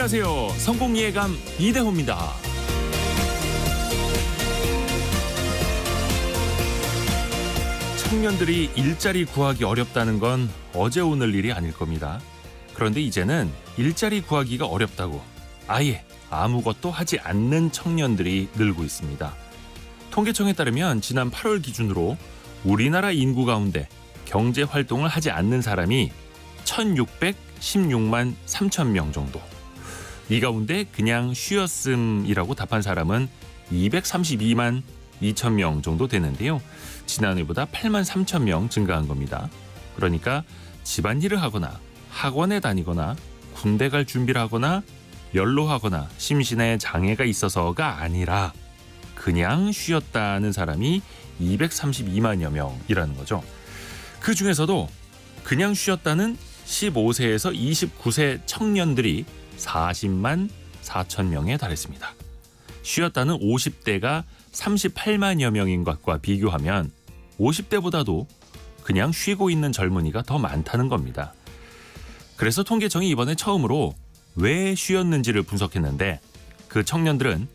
안녕하세요. 성공 예감 이대호입니다. 청년들이 일자리 구하기 어렵다는 건 어제 오늘 일이 아닐 겁니다. 그런데 이제는 일자리 구하기가 어렵다고 아예 아무것도 하지 않는 청년들이 늘고 있습니다. 통계청에 따르면 지난 8월 기준으로 우리나라 인구 가운데 경제 활동을 하지 않는 사람이 1,616만 3천 명 정도. 이 가운데 그냥 쉬었음이라고 답한 사람은 232만 2천 명 정도 되는데요. 지난해보다 8만 3천 명 증가한 겁니다. 그러니까 집안일을 하거나 학원에 다니거나 군대 갈 준비를 하거나 연로하거나 심신에 장애가 있어서가 아니라 그냥 쉬었다는 사람이 232만여 명이라는 거죠. 그 중에서도 그냥 쉬었다는 15세에서 29세 청년들이 40만 4천 명에 달했습니다. 쉬었다는 50대가 38만여 명인 것과 비교하면 50대보다도 그냥 쉬고 있는 젊은이가 더 많다는 겁니다. 그래서 통계청이 이번에 처음으로 왜 쉬었는지를 분석했는데 그 청년들은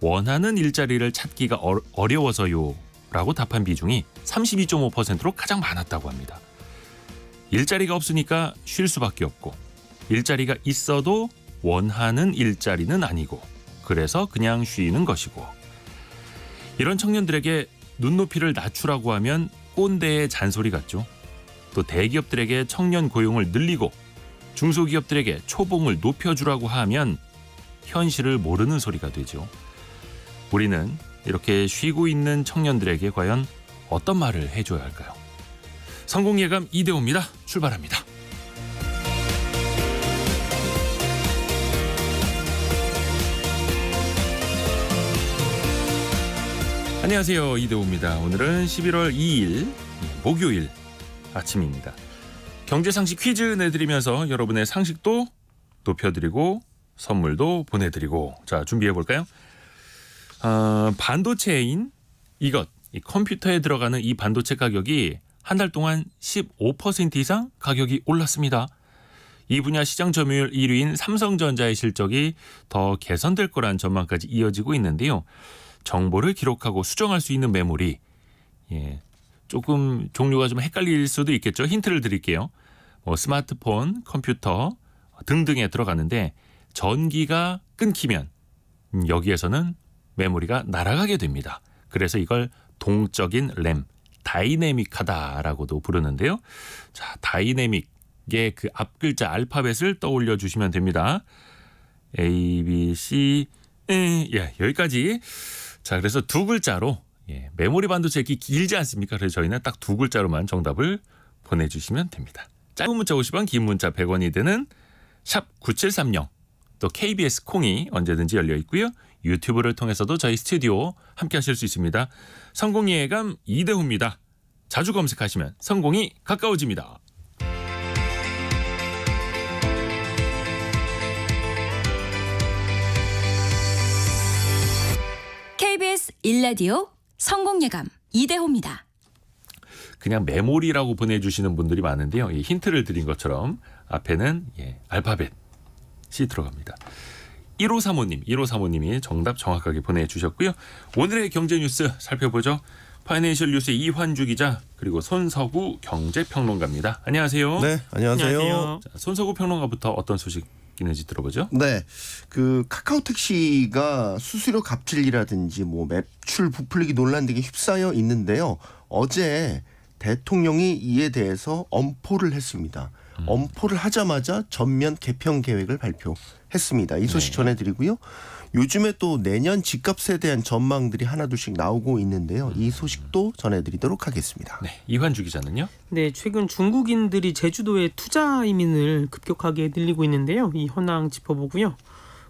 원하는 일자리를 찾기가 어려워서요 라고 답한 비중이 32.5%로 가장 많았다고 합니다. 일자리가 없으니까 쉴 수밖에 없고 일자리가 있어도 원하는 일자리는 아니고 그래서 그냥 쉬는 것이고 이런 청년들에게 눈높이를 낮추라고 하면 꼰대의 잔소리 같죠. 또 대기업들에게 청년 고용을 늘리고 중소기업들에게 초봉을 높여주라고 하면 현실을 모르는 소리가 되죠. 우리는 이렇게 쉬고 있는 청년들에게 과연 어떤 말을 해줘야 할까요? 성공 예감 이대호입니다. 출발합니다. 안녕하세요 이대호입니다. 오늘은 11월 2일 목요일 아침입니다. 경제 상식 퀴즈 내드리면서 여러분의 상식도 높여드리고 선물도 보내드리고 자 준비해 볼까요? 어, 아, 반도체인 이것 이 컴퓨터에 들어가는 이 반도체 가격이 한 달 동안 15% 이상 가격이 올랐습니다. 이 분야 시장 점유율 1위인 삼성전자의 실적이 더 개선될 거란 전망까지 이어지고 있는데요. 정보를 기록하고 수정할 수 있는 메모리. 예. 조금 종류가 좀 헷갈릴 수도 있겠죠. 힌트를 드릴게요. 뭐 스마트폰, 컴퓨터 등등에 들어가는데 전기가 끊기면 여기에서는 메모리가 날아가게 됩니다. 그래서 이걸 동적인 램, 다이내믹하다라고도 부르는데요. 자, 다이내믹의 그앞 글자 알파벳을 떠올려 주시면 됩니다. A, B, C, 예, 예 여기까지. 자, 그래서 두 글자로 예, 메모리 반도체 읽기 길지 않습니까? 그래서 저희는 딱 두 글자로만 정답을 보내주시면 됩니다. 짧은 문자 50원, 긴 문자 100원이 되는 샵 9730. 또 KBS 콩이 언제든지 열려 있고요. 유튜브를 통해서도 저희 스튜디오 함께 하실 수 있습니다. 성공예감 이대호입니다. 자주 검색하시면 성공이 가까워집니다. 일라디오 성공 예감 이대호입니다. 그냥 메모리라고 보내주시는 분들이 많은데요. 힌트를 드린 것처럼 앞에는 예, 알파벳 C 들어갑니다. 1호 사모님, 1호 사모님이 정답 정확하게 보내주셨고요. 오늘의 경제 뉴스 살펴보죠. 파이낸셜 뉴스 이환주 기자 그리고 손서구 경제평론가입니다. 안녕하세요. 네, 안녕하세요. 안녕하세요. 자, 손서구 평론가부터 어떤 소식 김현지 들어보죠. 네. 그 카카오 택시가 수수료 갑질이라든지 뭐 매출 부풀리기 논란 등에 휩싸여 있는데요. 어제 대통령이 이에 대해서 엄포를 했습니다. 음. 엄포를 하자마자 전면 개편 계획을 발표했습니다. 이 소식 네. 전해드리고요. 요즘에 또 내년 집값에 대한 전망들이 하나둘씩 나오고 있는데요. 이 소식도 전해드리도록 하겠습니다. 네, 이환주 기자는요? 네, 최근 중국인들이 제주도에 투자 이민을 급격하게 늘리고 있는데요. 이 현황 짚어보고요.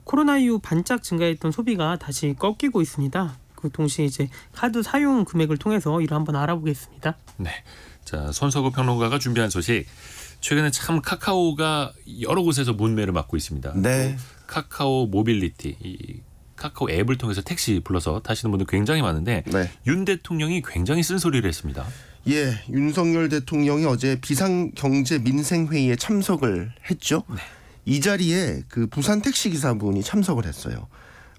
코로나 이후 반짝 증가했던 소비가 다시 꺾이고 있습니다. 그 동시에 이제 카드 사용 금액을 통해서 이를 한번 알아보겠습니다. 네. 자, 손석구 평론가가 준비한 소식. 최근에 참 카카오가 여러 곳에서 문매를 맡고 있습니다. 네. 뭐 카카오 모빌리티 이 카카오 앱을 통해서 택시 불러서 타시는 분들 굉장히 많은데 네. 윤 대통령이 굉장히 쓴소리를 했습니다. 예, 윤석열 대통령이 어제 비상경제민생회의에 참석을 했죠. 네. 이 자리에 그 부산 택시 기사분이 참석을 했어요.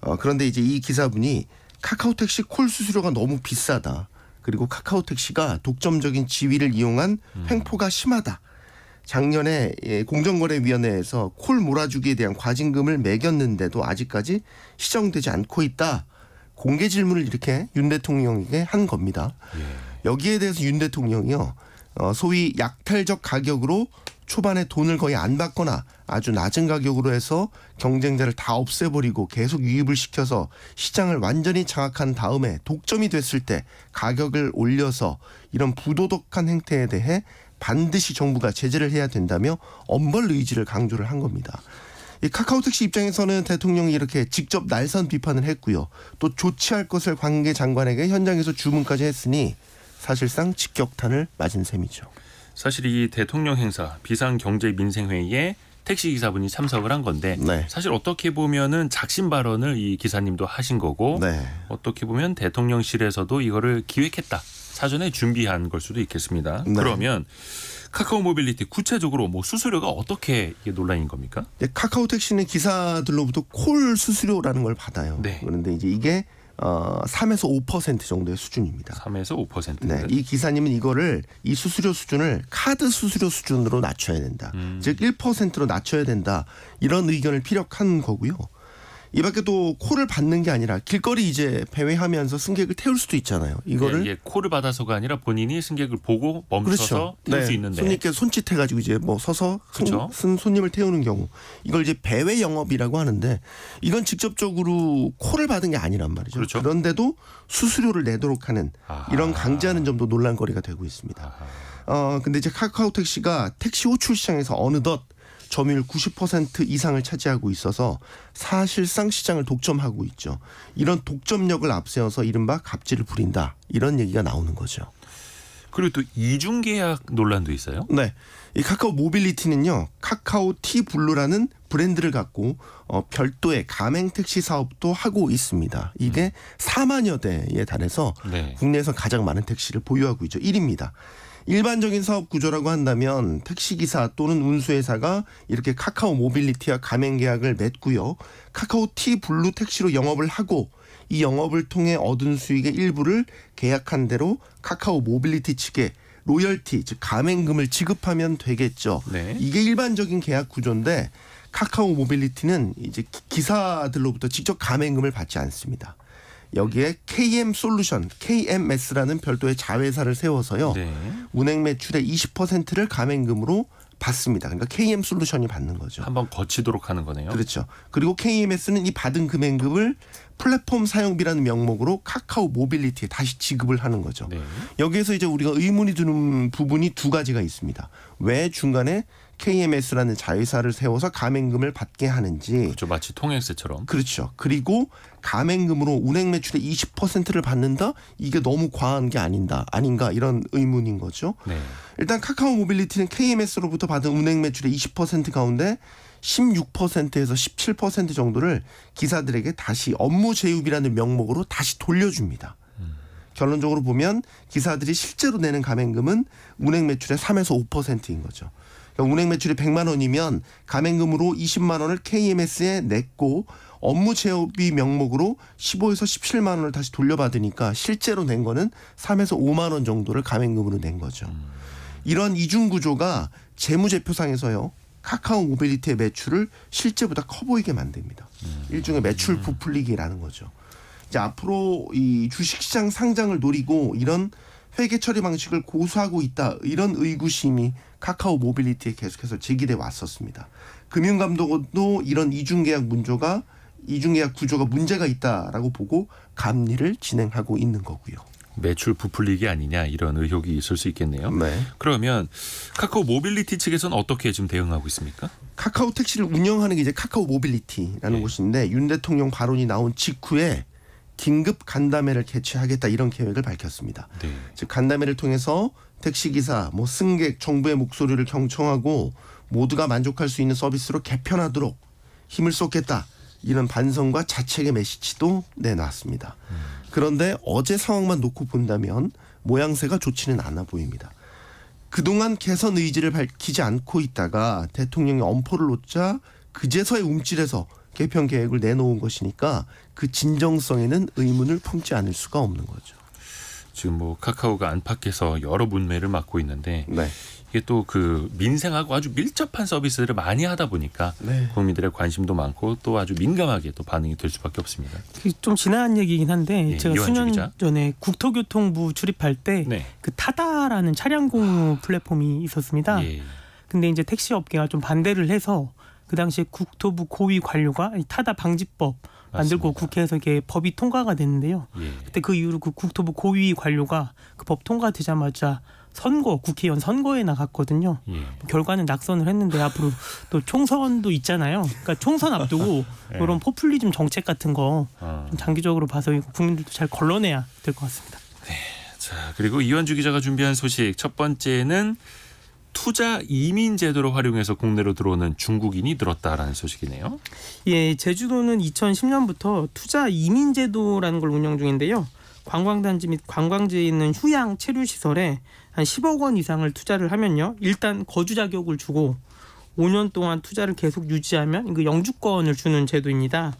어, 그런데 이제 이 기사분이 카카오 택시 콜 수수료가 너무 비싸다. 그리고 카카오 택시가 독점적인 지위를 이용한 음. 횡포가 심하다. 음. 작년에 예, 공정거래위원회에서 콜 몰아주기에 대한 과징금을 매겼는데도 아직까지 시정되지 않고 있다. 공개 질문을 이렇게 윤 대통령에게 한 겁니다. 예. 여기에 대해서 윤 대통령이요. 어, 소위 약탈적 가격으로 초반에 돈을 거의 안 받거나 아주 낮은 가격으로 해서 경쟁자를 다 없애버리고 계속 유입을 시켜서 시장을 완전히 장악한 다음에 독점이 됐을 때 가격을 올려서 이런 부도덕한 행태에 대해 반드시 정부가 제재를 해야 된다며 엄벌 의지를 강조를 한 겁니다. 이 카카오택시 입장에서는 대통령이 이렇게 직접 날선 비판을 했고요. 또 조치할 것을 관계 장관에게 현장에서 주문까지 했으니 사실상 직격탄을 맞은 셈이죠. 사실 이 대통령 행사 비상경제민생회의에 택시 기사분이 참석을 한 건데 네. 사실 어떻게 보면은 작심 발언을 이 기사님도 하신 거고 네. 어떻게 보면 대통령실에서도 이거를 기획했다 사전에 준비한 걸 수도 있겠습니다. 네. 그러면 카카오 모빌리티 구체적으로 뭐 수수료가 어떻게 이게 논란인 겁니까? 네, 카카오 택시는 기사들로부터 콜 수수료라는 걸 받아요. 네. 그런데 이제 이게 어, 3에서 5% 정도의 수준입니다. 3에서 5%. 네, 이 기사님은 이거를 이 수수료 수준을 카드 수수료 수준으로 낮춰야 된다. 음. 즉 1%로 낮춰야 된다. 이런 의견을 피력한 거고요. 이 밖에 도 코를 받는 게 아니라 길거리 이제 배회하면서 승객을 태울 수도 있잖아요. 이거를 예, 예. 콜을 받아서가 아니라 본인이 승객을 보고 멈춰서 그렇죠. 태울 네. 수 있는데 손님께 손짓해가지고 이제 뭐 서서 그렇죠. 손, 손님을 태우는 경우 이걸 이제 배회 영업이라고 하는데 이건 직접적으로 코를 받은 게 아니란 말이죠. 그렇죠. 그런데도 수수료를 내도록 하는 아하. 이런 강제하는 점도 논란거리가 되고 있습니다. 아하. 어 근데 이제 카카오 택시가 택시 호출 시장에서 어느덧 점유율 90% 이상을 차지하고 있어서 사실상 시장을 독점하고 있죠. 이런 독점력을 앞세워서 이른바 갑질을 부린다. 이런 얘기가 나오는 거죠. 그리고 또 이중 계약 논란도 있어요. 네. 이 카카오 모빌리티는요. 카카오 티 블루라는 브랜드를 갖고 어, 별도의 가맹 택시 사업도 하고 있습니다. 이게 음. 4만여 대에 달해서 네. 국내에서 가장 많은 택시를 보유하고 있죠. 1위입니다. 일반적인 사업 구조라고 한다면 택시기사 또는 운수회사가 이렇게 카카오 모빌리티와 가맹 계약을 맺고요. 카카오 티 블루 택시로 영업을 하고 이 영업을 통해 얻은 수익의 일부를 계약한 대로 카카오 모빌리티 측에 로열티 즉 가맹금을 지급하면 되겠죠. 네. 이게 일반적인 계약 구조인데 카카오 모빌리티는 이제 기사들로부터 직접 가맹금을 받지 않습니다. 여기에 KM 솔루션, KMS라는 별도의 자회사를 세워서요. 네. 운행 매출의 20%를 가맹금으로 받습니다. 그러니까 KM 솔루션이 받는 거죠. 한번 거치도록 하는 거네요. 그렇죠. 그리고 KMS는 이 받은 금액금을 플랫폼 사용비라는 명목으로 카카오 모빌리티에 다시 지급을 하는 거죠. 네. 여기에서 이제 우리가 의문이 드는 부분이 두 가지가 있습니다. 왜 중간에 KMS라는 자회사를 세워서 가맹금을 받게 하는지 그렇죠. 마치 통행세처럼 그렇죠. 그리고 가맹금으로 운행 매출의 20%를 받는다? 이게 너무 과한 게 아닌다. 아닌가 이런 의문인 거죠. 네. 일단 카카오 모빌리티는 KMS로부터 받은 운행 매출의 20% 가운데 16%에서 17% 정도를 기사들에게 다시 업무 제휴비라는 명목으로 다시 돌려줍니다. 결론적으로 보면 기사들이 실제로 내는 가맹금은 운행 매출의 3에서 5%인 거죠. 그러니까 운행 매출이 100만 원이면 가맹금으로 20만 원을 KMS에 냈고 업무 제어비 명목으로 15에서 17만 원을 다시 돌려받으니까 실제로 낸 거는 3에서 5만 원 정도를 가맹금으로 낸 거죠. 이런 이중 구조가 재무제표상에서요. 카카오 모빌리티의 매출을 실제보다 커 보이게 만듭니다. 일종의 매출 음. 부풀리기라는 거죠. 이제 앞으로 이 주식시장 상장을 노리고 이런 회계 처리 방식을 고수하고 있다 이런 의구심이 카카오 모빌리티에 계속해서 제기돼 왔었습니다. 금융감독원도 이런 이중계약 문조가 이중계약 구조가 문제가 있다라고 보고 감리를 진행하고 있는 거고요. 매출 부풀리기 아니냐 이런 의혹이 있을 수 있겠네요. 네. 그러면 카카오 모빌리티 측에서는 어떻게 지금 대응하고 있습니까? 카카오 택시를 운영하는 게 이제 카카오 모빌리티라는 네. 곳인데 윤 대통령 발언이 나온 직후에 긴급 간담회를 개최하겠다 이런 계획을 밝혔습니다. 네. 즉 간담회를 통해서 택시기사, 뭐 승객, 정부의 목소리를 경청하고 모두가 만족할 수 있는 서비스로 개편하도록 힘을 쏟겠다. 이런 반성과 자책의 메시지도 내놨습니다. 그런데 어제 상황만 놓고 본다면 모양새가 좋지는 않아 보입니다. 그동안 개선 의지를 밝히지 않고 있다가 대통령이 엄포를 놓자 그제서야 움찔해서 개편 계획을 내놓은 것이니까 그 진정성에는 의문을 품지 않을 수가 없는 거죠. 지금 뭐 카카오가 안팎에서 여러 문맥을 맡고 있는데 네. 이게 또 그 민생하고 아주 밀접한 서비스를 많이 하다 보니까 네. 국민들의 관심도 많고 또 아주 민감하게 또 반응이 될 수밖에 없습니다. 좀 지난 얘기긴 한데 네, 제가 수년 기자. 전에 국토교통부 출입할 때그 네. 그 타다라는 차량 공유 아. 플랫폼이 있었습니다. 예, 예. 근데 이제 택시 업계가 좀 반대를 해서 그 당시에 국토부 고위 관료가 타다 방지법 만들고 맞습니다. 국회에서 이렇게 법이 통과가 됐는데요. 예. 그때 그 이후로 그 국토부 고위 관료가 그 법 통과되자마자 선거 국회의원 선거에 나갔거든요. 예. 결과는 낙선을 했는데 앞으로 또 총선도 있잖아요. 그러니까 총선 앞두고 예. 이런 포퓰리즘 정책 같은 거좀 아. 장기적으로 봐서 국민들도 잘 걸러내야 될 것 같습니다. 네. 자 그리고 이원주 기자가 준비한 소식 첫 번째는 투자 이민 제도를 활용해서 국내로 들어오는 중국인이 늘었다라는 소식이네요. 예, 제주도는 2010년부터 투자 이민 제도라는 걸 운영 중인데요. 관광단지 및 관광지에 있는 휴양 체류 시설에 한 10억 원 이상을 투자를 하면요. 일단 거주 자격을 주고 5년 동안 투자를 계속 유지하면 그 영주권을 주는 제도입니다.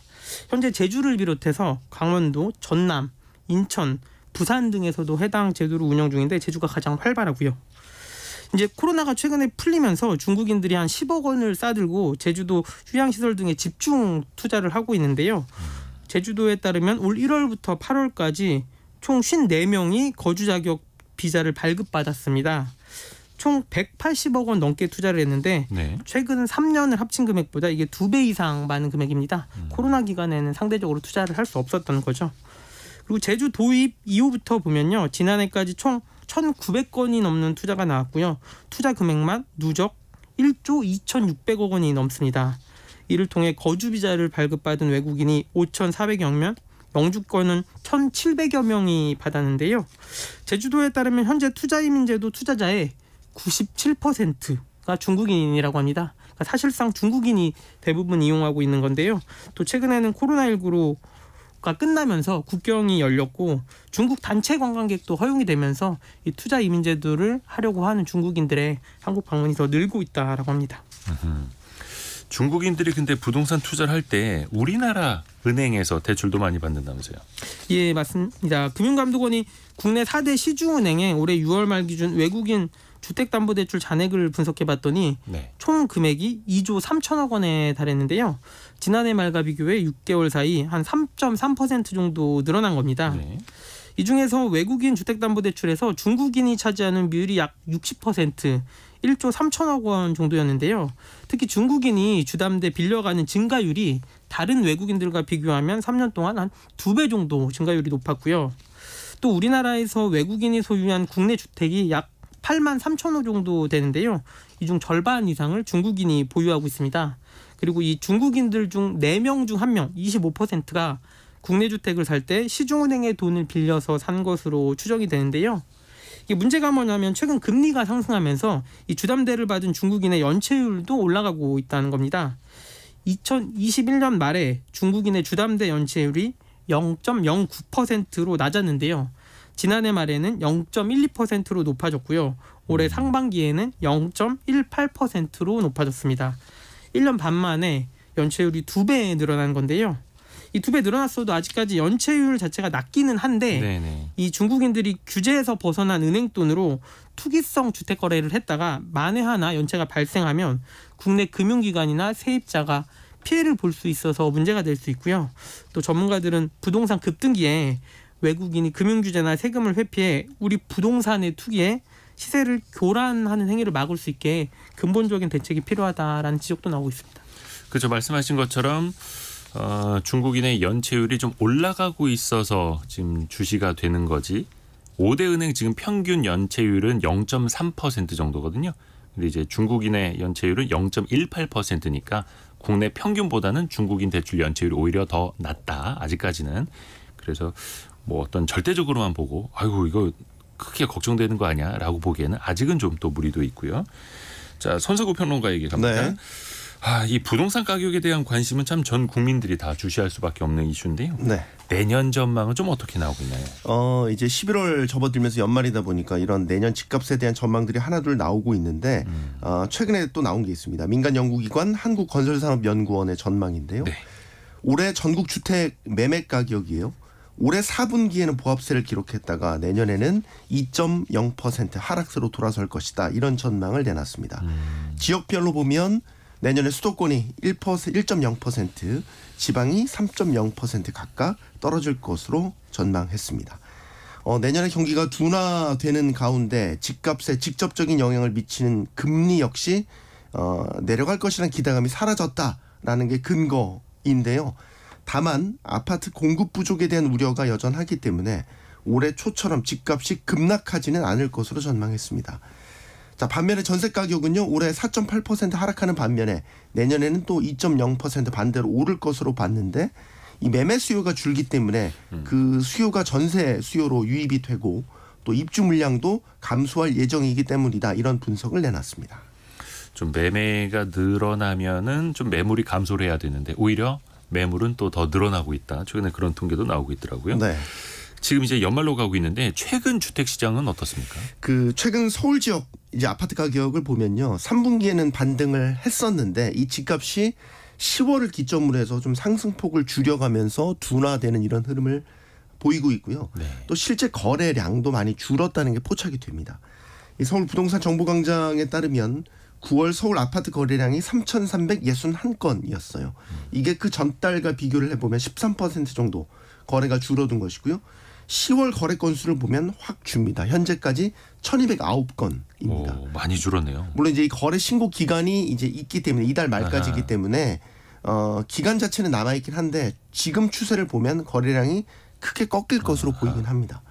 현재 제주를 비롯해서 강원도, 전남, 인천, 부산 등에서도 해당 제도를 운영 중인데 제주가 가장 활발하고요. 이제 코로나가 최근에 풀리면서 중국인들이 한 10억 원을 싸들고 제주도 휴양시설 등에 집중 투자를 하고 있는데요. 제주도에 따르면 올 1월부터 8월까지 총 54명이 거주 자격 비자를 발급받았습니다. 총 180억 원 넘게 투자를 했는데 네. 최근 3년을 합친 금액보다 이게 두 배 이상 많은 금액입니다. 음. 코로나 기간에는 상대적으로 투자를 할 수 없었던 거죠. 그리고 제주 도입 이후부터 보면요. 지난해까지 총 1,900건이 넘는 투자가 나왔고요. 투자 금액만 누적 1조 2,600억 원이 넘습니다. 이를 통해 거주 비자를 발급받은 외국인이 5,400여 명, 영주권은 1,700여 명이 받았는데요. 제주도에 따르면 현재 투자 이민 제도 투자자의 97%가 중국인이라고 합니다. 그러니까 사실상 중국인이 대부분 이용하고 있는 건데요. 또 최근에는 코로나19로 가 끝나면서 국경이 열렸고 중국 단체 관광객도 허용이 되면서 이 투자 이민제도를 하려고 하는 중국인들의 한국 방문이 더 늘고 있다라고 합니다. 중국인들이 근데 부동산 투자를 할 때 우리나라 은행에서 대출도 많이 받는다면서요? 예, 맞습니다. 금융감독원이 국내 4대 시중은행에 올해 6월 말 기준 외국인 주택담보대출 잔액을 분석해봤더니 네. 총 금액이 2조 3천억 원에 달했는데요. 지난해 말과 비교해 6개월 사이 한 3.3% 정도 늘어난 겁니다. 네. 이 중에서 외국인 주택담보대출에서 중국인이 차지하는 비율이 약 60%, 1조 3천억 원 정도였는데요. 특히 중국인이 주담대 빌려가는 증가율이 다른 외국인들과 비교하면 3년 동안 한 두 배 정도 증가율이 높았고요. 또 우리나라에서 외국인이 소유한 국내 주택이 약 8만 3천 호 정도 되는데요. 이 중 절반 이상을 중국인이 보유하고 있습니다. 그리고 이 중국인들 중 4명 중 1명, 25%가 국내 주택을 살 때 시중은행의 돈을 빌려서 산 것으로 추정이 되는데요. 이게 문제가 뭐냐면 최근 금리가 상승하면서 이 주담대를 받은 중국인의 연체율도 올라가고 있다는 겁니다. 2021년 말에 중국인의 주담대 연체율이 0.09%로 낮았는데요. 지난해 말에는 0.12%로 높아졌고요. 올해 음. 상반기에는 0.18%로 높아졌습니다. 1년 반 만에 연체율이 두배 늘어난 건데요. 이 두 배 늘어났어도 아직까지 연체율 자체가 낮기는 한데 네네. 이 중국인들이 규제에서 벗어난 은행 돈으로 투기성 주택 거래를 했다가 만에 하나 연체가 발생하면 국내 금융기관이나 세입자가 피해를 볼 수 있어서 문제가 될 수 있고요. 또 전문가들은 부동산 급등기에 외국인이 금융 규제나 세금을 회피해 우리 부동산의 투기에 시세를 교란하는 행위를 막을 수 있게 근본적인 대책이 필요하다라는 지적도 나오고 있습니다. 그죠 말씀하신 것처럼 어, 중국인의 연체율이 좀 올라가고 있어서 지금 주시가 되는 거지. 5대 은행 지금 평균 연체율은 0.3% 정도거든요. 근데 이제 중국인의 연체율은 0.18%니까 국내 평균보다는 중국인 대출 연체율이 오히려 더 낮다. 아직까지는. 그래서 뭐 어떤 절대적으로만 보고 아이고 이거 크게 걱정되는 거 아니야라고 보기에는 아직은 좀 또 무리도 있고요. 자선석구 평론가 얘기 갑니다. 네. 아, 이 부동산 가격에 대한 관심은 참 전 국민들이 다 주시할 수밖에 없는 이슈인데요. 네. 내년 전망은 좀 어떻게 나오고 있나요? 어, 이제 11월 접어들면서 연말이다 보니까 이런 내년 집값에 대한 전망들이 하나둘 나오고 있는데 음. 어, 최근에 또 나온 게 있습니다. 민간 연구기관 한국건설산업연구원의 전망인데요. 네. 올해 전국 주택 매매 가격이에요. 올해 4분기에는 보합세를 기록했다가 내년에는 2.0% 하락세로 돌아설 것이다. 이런 전망을 내놨습니다. 음. 지역별로 보면 내년에 수도권이 1%, 1.0%, 지방이 3.0% 각각 떨어질 것으로 전망했습니다. 어, 내년에 경기가 둔화되는 가운데 집값에 직접적인 영향을 미치는 금리 역시 어, 내려갈 것이라는 기대감이 사라졌다라는 게 근거인데요. 다만 아파트 공급 부족에 대한 우려가 여전하기 때문에 올해 초처럼 집값이 급락하지는 않을 것으로 전망했습니다. 자, 반면에 전세 가격은요, 올해 4.8% 하락하는 반면에 내년에는 또 2.0% 반대로 오를 것으로 봤는데 이 매매 수요가 줄기 때문에 음. 그 수요가 전세 수요로 유입이 되고 또 입주 물량도 감소할 예정이기 때문이다. 이런 분석을 내놨습니다. 좀 매매가 늘어나면은 좀 매물이 감소를 해야 되는데 오히려 매물은 또 더 늘어나고 있다. 최근에 그런 통계도 나오고 있더라고요. 네. 지금 이제 연말로 가고 있는데 최근 주택 시장은 어떻습니까? 그 최근 서울 지역 이제 아파트 가격을 보면요. 3분기에는 반등을 했었는데 이 집값이 10월을 기점으로 해서 좀 상승폭을 줄여가면서 둔화되는 이런 흐름을 보이고 있고요. 네. 또 실제 거래량도 많이 줄었다는 게 포착이 됩니다. 이 서울 부동산 정보 광장에 따르면 9월 서울 아파트 거래량이 3,361건이었어요. 이게 그 전달과 비교를 해보면 13% 정도 거래가 줄어든 것이고요. 10월 거래 건수를 보면 확 줍니다. 현재까지 1,209건입니다. 오, 많이 줄었네요. 물론 이제 이 거래 신고 기간이 이제 있기 때문에 이달 말까지이기 때문에 어, 기간 자체는 남아 있긴 한데 지금 추세를 보면 거래량이 크게 꺾일 것으로 보이긴 합니다.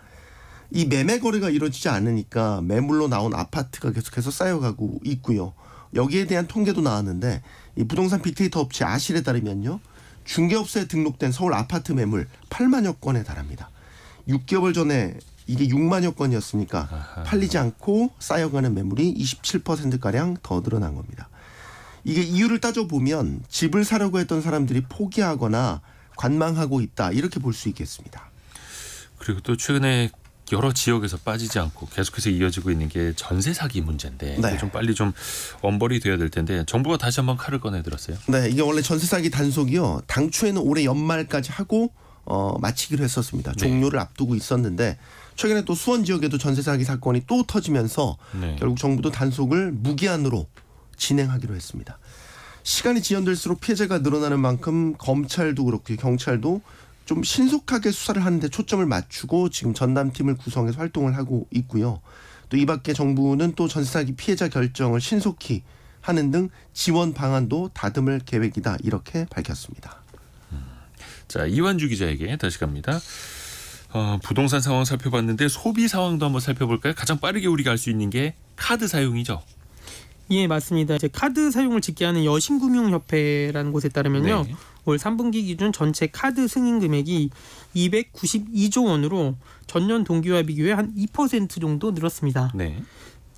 이 매매 거래가 이루어지지 않으니까 매물로 나온 아파트가 계속해서 쌓여가고 있고요. 여기에 대한 통계도 나왔는데 이 부동산 빅데이터 업체 아실에 따르면요. 중개업소에 등록된 서울 아파트 매물 8만여 건에 달합니다. 6개월 전에 이게 6만여 건이었으니까 아하. 팔리지 않고 쌓여가는 매물이 27%가량 더 늘어난 겁니다. 이게 이유를 따져보면 집을 사려고 했던 사람들이 포기하거나 관망하고 있다 이렇게 볼 수 있겠습니다. 그리고 또 최근에 여러 지역에서 빠지지 않고 계속해서 이어지고 있는 게 전세 사기 문제인데 네. 좀 빨리 좀 엄벌이 되어야 될 텐데 정부가 다시 한번 칼을 꺼내 들었어요. 네, 이게 원래 전세 사기 단속이요. 당초에는 올해 연말까지 하고 어, 마치기로 했었습니다. 네. 종료를 네. 앞두고 있었는데 최근에 또 수원 지역에도 전세 사기 사건이 또 터지면서 네. 결국 정부도 단속을 무기한으로 진행하기로 했습니다. 시간이 지연될수록 피해자가 늘어나는 만큼 검찰도 그렇고 경찰도 좀 신속하게 수사를 하는데 초점을 맞추고 지금 전담팀을 구성해서 활동을 하고 있고요. 또 이 밖에 정부는 또 전세사기 피해자 결정을 신속히 하는 등 지원 방안도 다듬을 계획이다 이렇게 밝혔습니다. 자 이완주 기자에게 다시 갑니다. 어, 부동산 상황 살펴봤는데 소비 상황도 한번 살펴볼까요? 가장 빠르게 우리가 할수 있는 게 카드 사용이죠. 예, 맞습니다. 이제 카드 사용을 집계하는 여신금융협회라는 곳에 따르면요. 네. 올 3분기 기준 전체 카드 승인 금액이 292조 원으로 전년 동기와 비교해 한 2% 정도 늘었습니다. 네.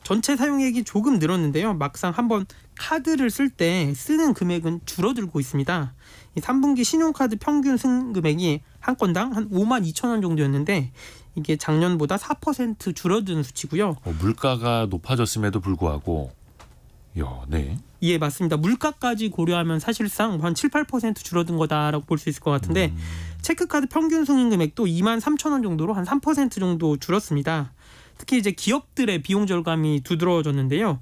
전체 사용액이 조금 늘었는데요. 막상 한번 카드를 쓸 때 쓰는 금액은 줄어들고 있습니다. 3분기 신용카드 평균 승금액이 한 건당 한 5만 2천 원 정도였는데 이게 작년보다 4% 줄어든 수치고요. 어, 물가가 높아졌음에도 불구하고 요, 네. 예, 맞습니다. 물가까지 고려하면 사실상 한 7, 8% 줄어든 거다라고 볼 수 있을 것 같은데 음. 체크카드 평균 승인 금액도 2만 3천 원 정도로 한 3% 정도 줄었습니다. 특히 이제 기업들의 비용 절감이 두드러졌는데요.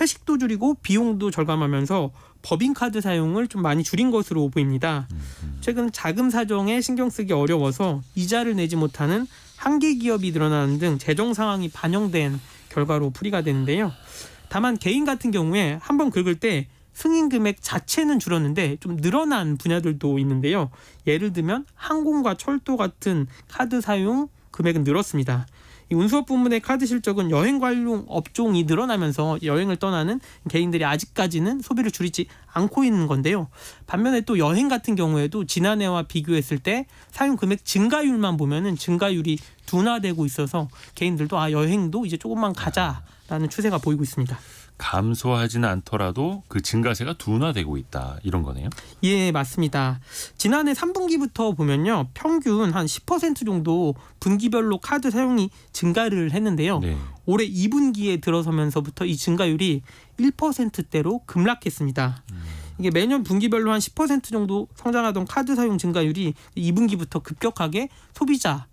회식도 줄이고 비용도 절감하면서 법인카드 사용을 좀 많이 줄인 것으로 보입니다. 음. 최근 자금 사정에 신경 쓰기 어려워서 이자를 내지 못하는 한계 기업이 늘어나는 등 재정 상황이 반영된 결과로 풀이가 되는데요. 다만 개인 같은 경우에 한번 긁을 때 승인 금액 자체는 줄었는데 좀 늘어난 분야들도 있는데요. 예를 들면 항공과 철도 같은 카드 사용 금액은 늘었습니다. 이 운수업 부문의 카드 실적은 여행 관련 업종이 늘어나면서 여행을 떠나는 개인들이 아직까지는 소비를 줄이지 않고 있는 건데요. 반면에 또 여행 같은 경우에도 지난해와 비교했을 때 사용 금액 증가율만 보면은 증가율이 둔화되고 있어서 개인들도 아 여행도 이제 조금만 가자. 라는 추세가 보이고 있습니다. 감소하지는 않더라도 그 증가세가 둔화되고 있다 이런 거네요. 예, 맞습니다. 지난해 3분기부터 보면요. 평균 한 10% 정도 분기별로 카드 사용이 증가를 했는데요. 네. 올해 2분기에 들어서면서부터 이 증가율이 1%대로 급락했습니다. 음. 이게 매년 분기별로 한 10% 정도 성장하던 카드 사용 증가율이 2분기부터 급격하게 소비자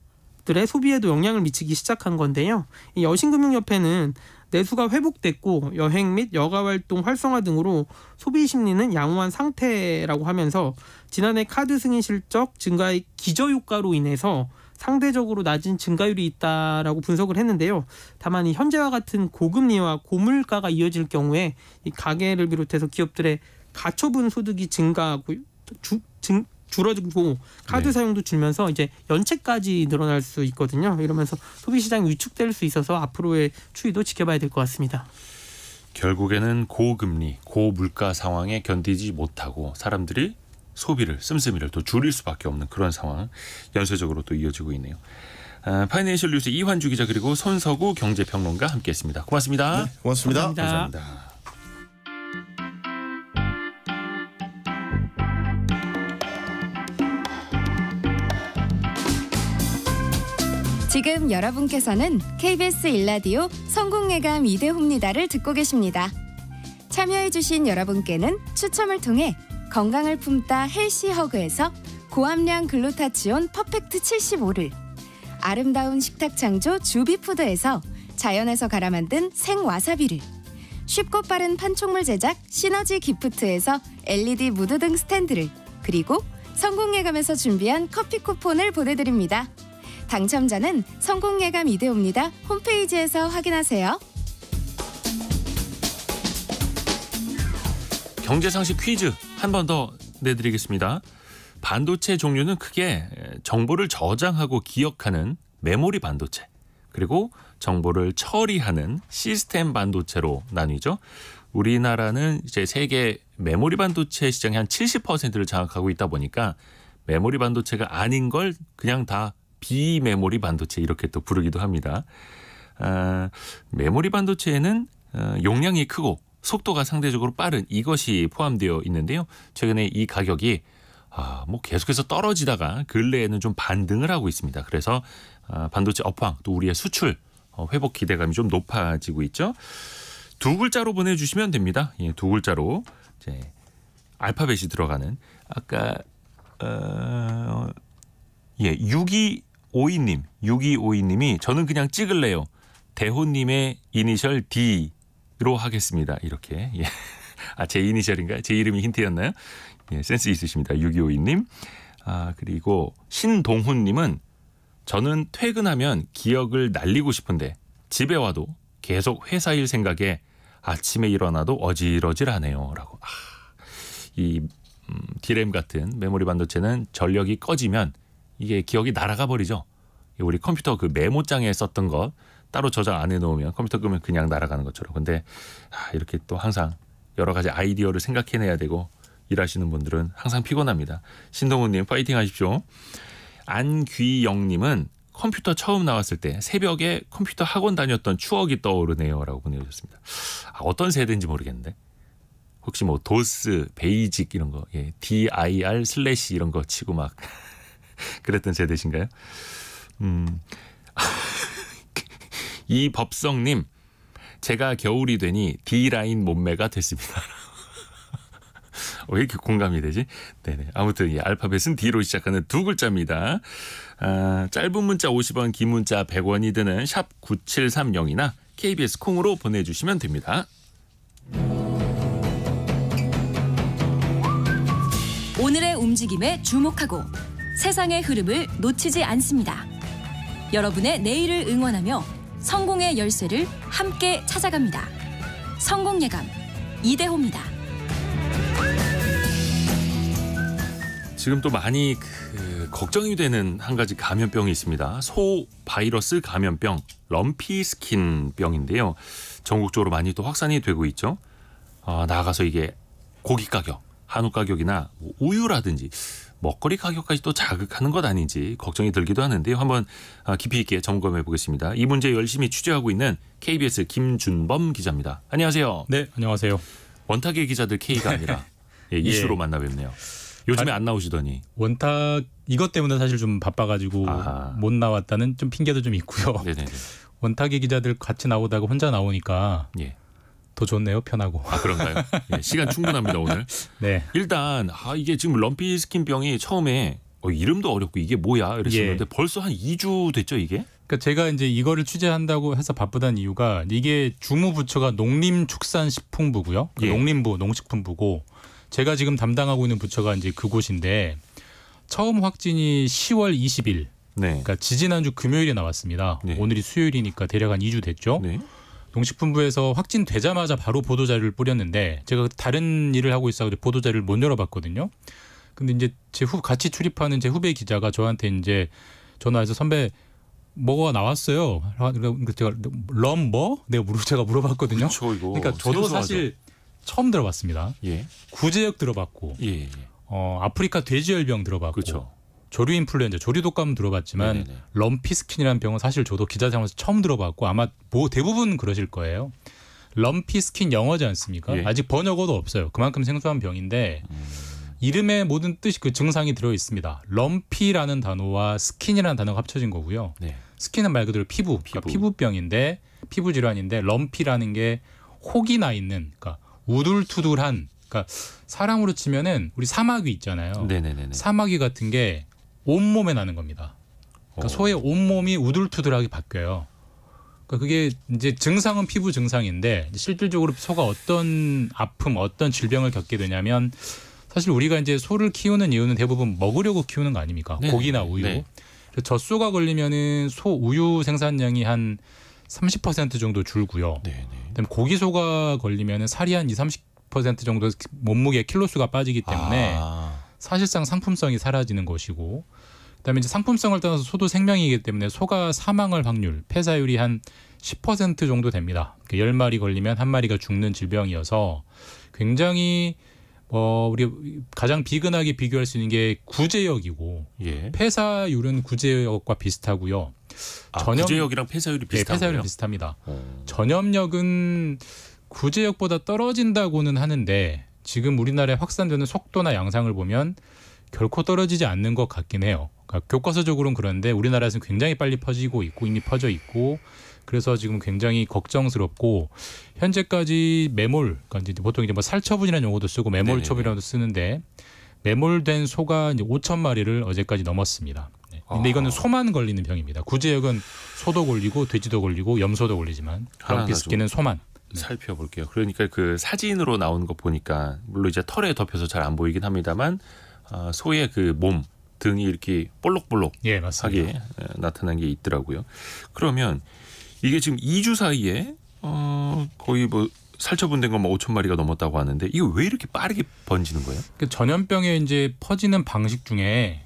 들의 소비에도 영향을 미치기 시작한 건데요. 여신금융협회는 내수가 회복됐고 여행 및 여가 활동 활성화 등으로 소비 심리는 양호한 상태라고 하면서 지난해 카드 승인 실적 증가의 기저 효과로 인해서 상대적으로 낮은 증가율이 있다라고 분석을 했는데요. 다만 이 현재와 같은 고금리와 고물가가 이어질 경우에 이 가게를 비롯해서 기업들의 가처분 소득이 증가하고 주, 증, 줄어들고 카드 네. 사용도 줄면서 이제 연체까지 늘어날 수 있거든요. 이러면서 소비 시장 이 위축될 수 있어서 앞으로의 추이도 지켜봐야 될 것 같습니다. 결국에는 고금리, 고물가 상황에 견디지 못하고 사람들이 소비를 씀씀이를 또 줄일 수밖에 없는 그런 상황 연쇄적으로 또 이어지고 있네요. 아, 파이낸셜 뉴스 이환주 기자 그리고 손서구 경제평론가 함께했습니다. 고맙습니다. 네, 고맙습니다. 감사합니다. 감사합니다. 지금 여러분께서는 KBS 일라디오 성공예감 이대호입니다를 듣고 계십니다. 참여해주신 여러분께는 추첨을 통해 건강을 품다 헬시허그에서 고함량 글루타치온 퍼펙트 75를 아름다운 식탁 창조 주비푸드에서 자연에서 갈아 만든 생와사비를 쉽고 빠른 판촉물 제작 시너지 기프트에서 LED 무드등 스탠드를 그리고 성공예감에서 준비한 커피 쿠폰을 보내드립니다. 당첨자는 성공예감 이대호입니다 홈페이지에서 확인하세요. 경제상식 퀴즈 한 번 더 내드리겠습니다. 반도체 종류는 크게 정보를 저장하고 기억하는 메모리 반도체 그리고 정보를 처리하는 시스템 반도체로 나뉘죠. 우리나라는 이제 세계 메모리 반도체 시장의 한 70%를 장악하고 있다 보니까 메모리 반도체가 아닌 걸 그냥 다 비메모리 반도체 이렇게 또 부르기도 합니다. 아, 메모리 반도체에는 어, 용량이 크고 속도가 상대적으로 빠른 이것이 포함되어 있는데요. 최근에 이 가격이 아, 뭐 계속해서 떨어지다가 근래에는 좀 반등을 하고 있습니다. 그래서 아, 반도체 업황 또 우리의 수출 어, 회복 기대감이 좀 높아지고 있죠. 두 글자로 보내주시면 됩니다. 예, 두 글자로 이제 알파벳이 들어가는 아까 어, 예, 6252님, 6252님이 저는 그냥 찍을래요. 대호님의 이니셜 D로 하겠습니다. 이렇게. 예. 아, 제 이니셜인가요? 제 이름이 힌트였나요? 예, 센스 있으십니다. 6252님. 아, 그리고 신동훈님은 저는 퇴근하면 기억을 날리고 싶은데 집에 와도 계속 회사 일 생각에 아침에 일어나도 어질어질하네요. 라고. 아, 이 음, D램 같은 메모리 반도체는 전력이 꺼지면 이게 기억이 날아가 버리죠. 우리 컴퓨터 그 메모장에 썼던 것 따로 저장 안 해놓으면 컴퓨터 끄면 그냥 날아가는 것처럼. 근데 아, 이렇게 또 항상 여러 가지 아이디어를 생각해내야 되고 일하시는 분들은 항상 피곤합니다. 신동훈님 파이팅 하십시오. 안귀영님은 컴퓨터 처음 나왔을 때 새벽에 컴퓨터 학원 다녔던 추억이 떠오르네요라고 보내주셨습니다. 아, 어떤 세대인지 모르겠는데 혹시 뭐 도스, 베이직 이런 거, 예, DIR 슬래시 이런 거 치고 막 그랬던 세대신가요? 음. 이 법성님, 제가 겨울이 되니 D라인 몸매가 됐습니다. 왜 이렇게 공감이 되지? 네네. 아무튼 이 알파벳은 D로 시작하는 두 글자입니다. 아, 짧은 문자 50원, 긴 문자 100원이 드는 샵 9730이나 KBS 콩으로 보내주시면 됩니다. 오늘의 움직임에 주목하고 세상의 흐름을 놓치지 않습니다. 여러분의 내일을 응원하며 성공의 열쇠를 함께 찾아갑니다. 성공 예감 이대호입니다. 지금 또 많이 그 걱정이 되는 한 가지 감염병이 있습니다. 소 바이러스 감염병 럼피 스킨 병인데요. 전국적으로 많이 또 확산이 되고 있죠. 어, 나아가서 이게 고기 가격, 한우 가격이나 뭐 우유라든지 먹거리 가격까지 또 자극하는 것 아닌지 걱정이 들기도 하는데요. 한번 아, 깊이 있게 점검해 보겠습니다. 이 문제 열심히 취재하고 있는 KBS 김준범 기자입니다. 안녕하세요. 네, 안녕하세요. 원탁의 기자들 K가 아니라 예, 예, 이슈로 예. 만나 뵙네요. 요즘에 아, 안 나오시더니 원탁 이것 때문에 사실 좀 바빠가지고 아하. 못 나왔다는 좀 핑계도 좀 있고요. 네네네. 원탁의 기자들 같이 나오다가 혼자 나오니까 예. 더 좋네요. 편하고. 아 그런가요? 예, 시간 충분합니다 오늘. 네. 일단 아 이게 지금 럼피 스킨병이 처음에 어, 이름도 어렵고 이게 뭐야 이랬었는데 예. 벌써 한 2주 됐죠 이게? 그러니까 제가 이제 이거를 취재한다고 해서 바쁘다는 이유가 이게 주무부처가 농림축산식품부고요. 그 예. 농림부 농식품부고 제가 지금 담당하고 있는 부처가 이제 그곳인데 처음 확진이 10월 20일. 네. 그러니까 지지난주 금요일에 나왔습니다. 네. 오늘이 수요일이니까 대략 한 2주 됐죠. 네. 동식품부에서 확진되자마자 바로 보도자료를 뿌렸는데 제가 다른 일을 하고 있어서 보도자료를 못 열어봤거든요. 근데 이제 제 후 같이 출입하는 제 후배 기자가 저한테 이제 전화해서 선배 뭐가 나왔어요. 제가 럼버 뭐? 내가 물어 제가 물어봤거든요. 그쵸, 그러니까 저도 생소하죠. 사실 처음 들어봤습니다. 예. 구제역 들어봤고, 예. 예. 어 아프리카 돼지열병 들어봤고, 그쵸. 조류 인플루엔자, 조류 독감 들어봤지만 네네. 럼피스킨이라는 병은 사실 저도 기자 생활에서 처음 들어봤고 아마 뭐 대부분 그러실 거예요. 럼피스킨 영어지 않습니까? 예. 아직 번역어도 없어요. 그만큼 생소한 병인데 음. 이름의 모든 뜻이 그 증상이 들어 있습니다. 럼피라는 단어와 스킨이라는 단어가 합쳐진 거고요. 네. 스킨은 말 그대로 피부, 그러니까 피부. 그러니까 피부병인데 피부 질환인데 럼피라는 게 혹이 나 있는, 그러니까 우둘투둘한, 그러니까 사람으로 치면은 우리 사마귀 있잖아요. 네네네. 사마귀 같은 게 온몸에 나는 겁니다. 그러니까 어. 소의 온몸이 우둘투둘하게 바뀌어요. 그러니까 그게 이제 증상은 피부 증상인데 실질적으로 소가 어떤 아픔, 어떤 질병을 겪게 되냐면 사실 우리가 이제 소를 키우는 이유는 대부분 먹으려고 키우는 거 아닙니까? 네. 고기나 우유. 네. 젖소가 걸리면은 소 우유 생산량이 한 30% 정도 줄고요. 네, 네, 그다음에 고기소가 걸리면은 살이 한 2, 30% 정도 몸무게 킬로수가 빠지기 때문에 아. 사실상 상품성이 사라지는 것이고 그다음에 이제 상품성을 떠나서 소도 생명이기 때문에 소가 사망할 확률, 폐사율이 한 10% 정도 됩니다. 그러니까 10마리 걸리면 한 마리가 죽는 질병이어서 굉장히 어, 우리 가장 비근하게 비교할 수 있는 게 구제역이고 예. 폐사율은 구제역과 비슷하고요. 아, 전염, 구제역이랑 폐사율이 예, 비슷하요 네, 폐사율은 비슷합니다. 오. 어. 전염력은 구제역보다 떨어진다고는 하는데 지금 우리나라에 확산되는 속도나 양상을 보면 결코 떨어지지 않는 것 같긴 해요. 그러니까 교과서적으로는 그런데 우리나라에서는 굉장히 빨리 퍼지고 있고 이미 퍼져 있고 그래서 지금 굉장히 걱정스럽고 현재까지 매몰 그러니까 이제 보통 이제 뭐 살처분이라는 용어도 쓰고 매몰처분이라도 네, 네, 네. 쓰는데 매몰된 소가 이제 5천 마리를 어제까지 넘었습니다. 근데 이거는 아. 소만 걸리는 병입니다. 구제역은 소도 걸리고 돼지도 걸리고 염소도 걸리지만 럼피스키는 소만. 네. 살펴볼게요. 그러니까 그 사진으로 나오는 거 보니까 물론 이제 털에 덮여서 잘 안 보이긴 합니다만 어, 소의 그 몸 등이 이렇게 볼록볼록하게 예, 어, 나타난 게 있더라고요. 그러면 이게 지금 2주 사이에 어, 거의 뭐 살처분된 건만 5천 뭐 마리가 넘었다고 하는데 이거 왜 이렇게 빠르게 번지는 거예요? 그 전염병에 이제 퍼지는 방식 중에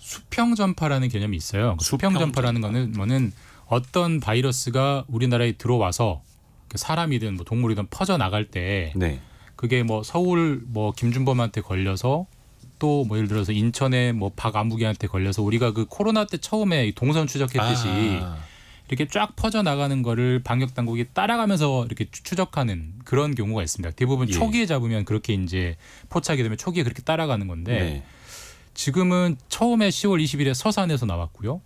수평 전파라는 개념이 있어요. 수평, 그 수평 전파라는 전파. 거는 뭐는 어떤 바이러스가 우리나라에 들어와서 그 사람이든 뭐 동물이든 퍼져 나갈 때 네. 그게 뭐 서울 뭐 김준범한테 걸려서 또 뭐 예를 들어서 인천에 뭐 박아무개한테 걸려서 우리가 그 코로나 때 처음에 동선 추적했듯이 아. 이렇게 쫙 퍼져 나가는 거를 방역 당국이 따라가면서 이렇게 추적하는 그런 경우가 있습니다. 대부분 예. 초기에 잡으면 그렇게 이제 포착이 되면 초기에 그렇게 따라가는 건데 네. 지금은 처음에 10월 20일에 서산에서 나왔고요.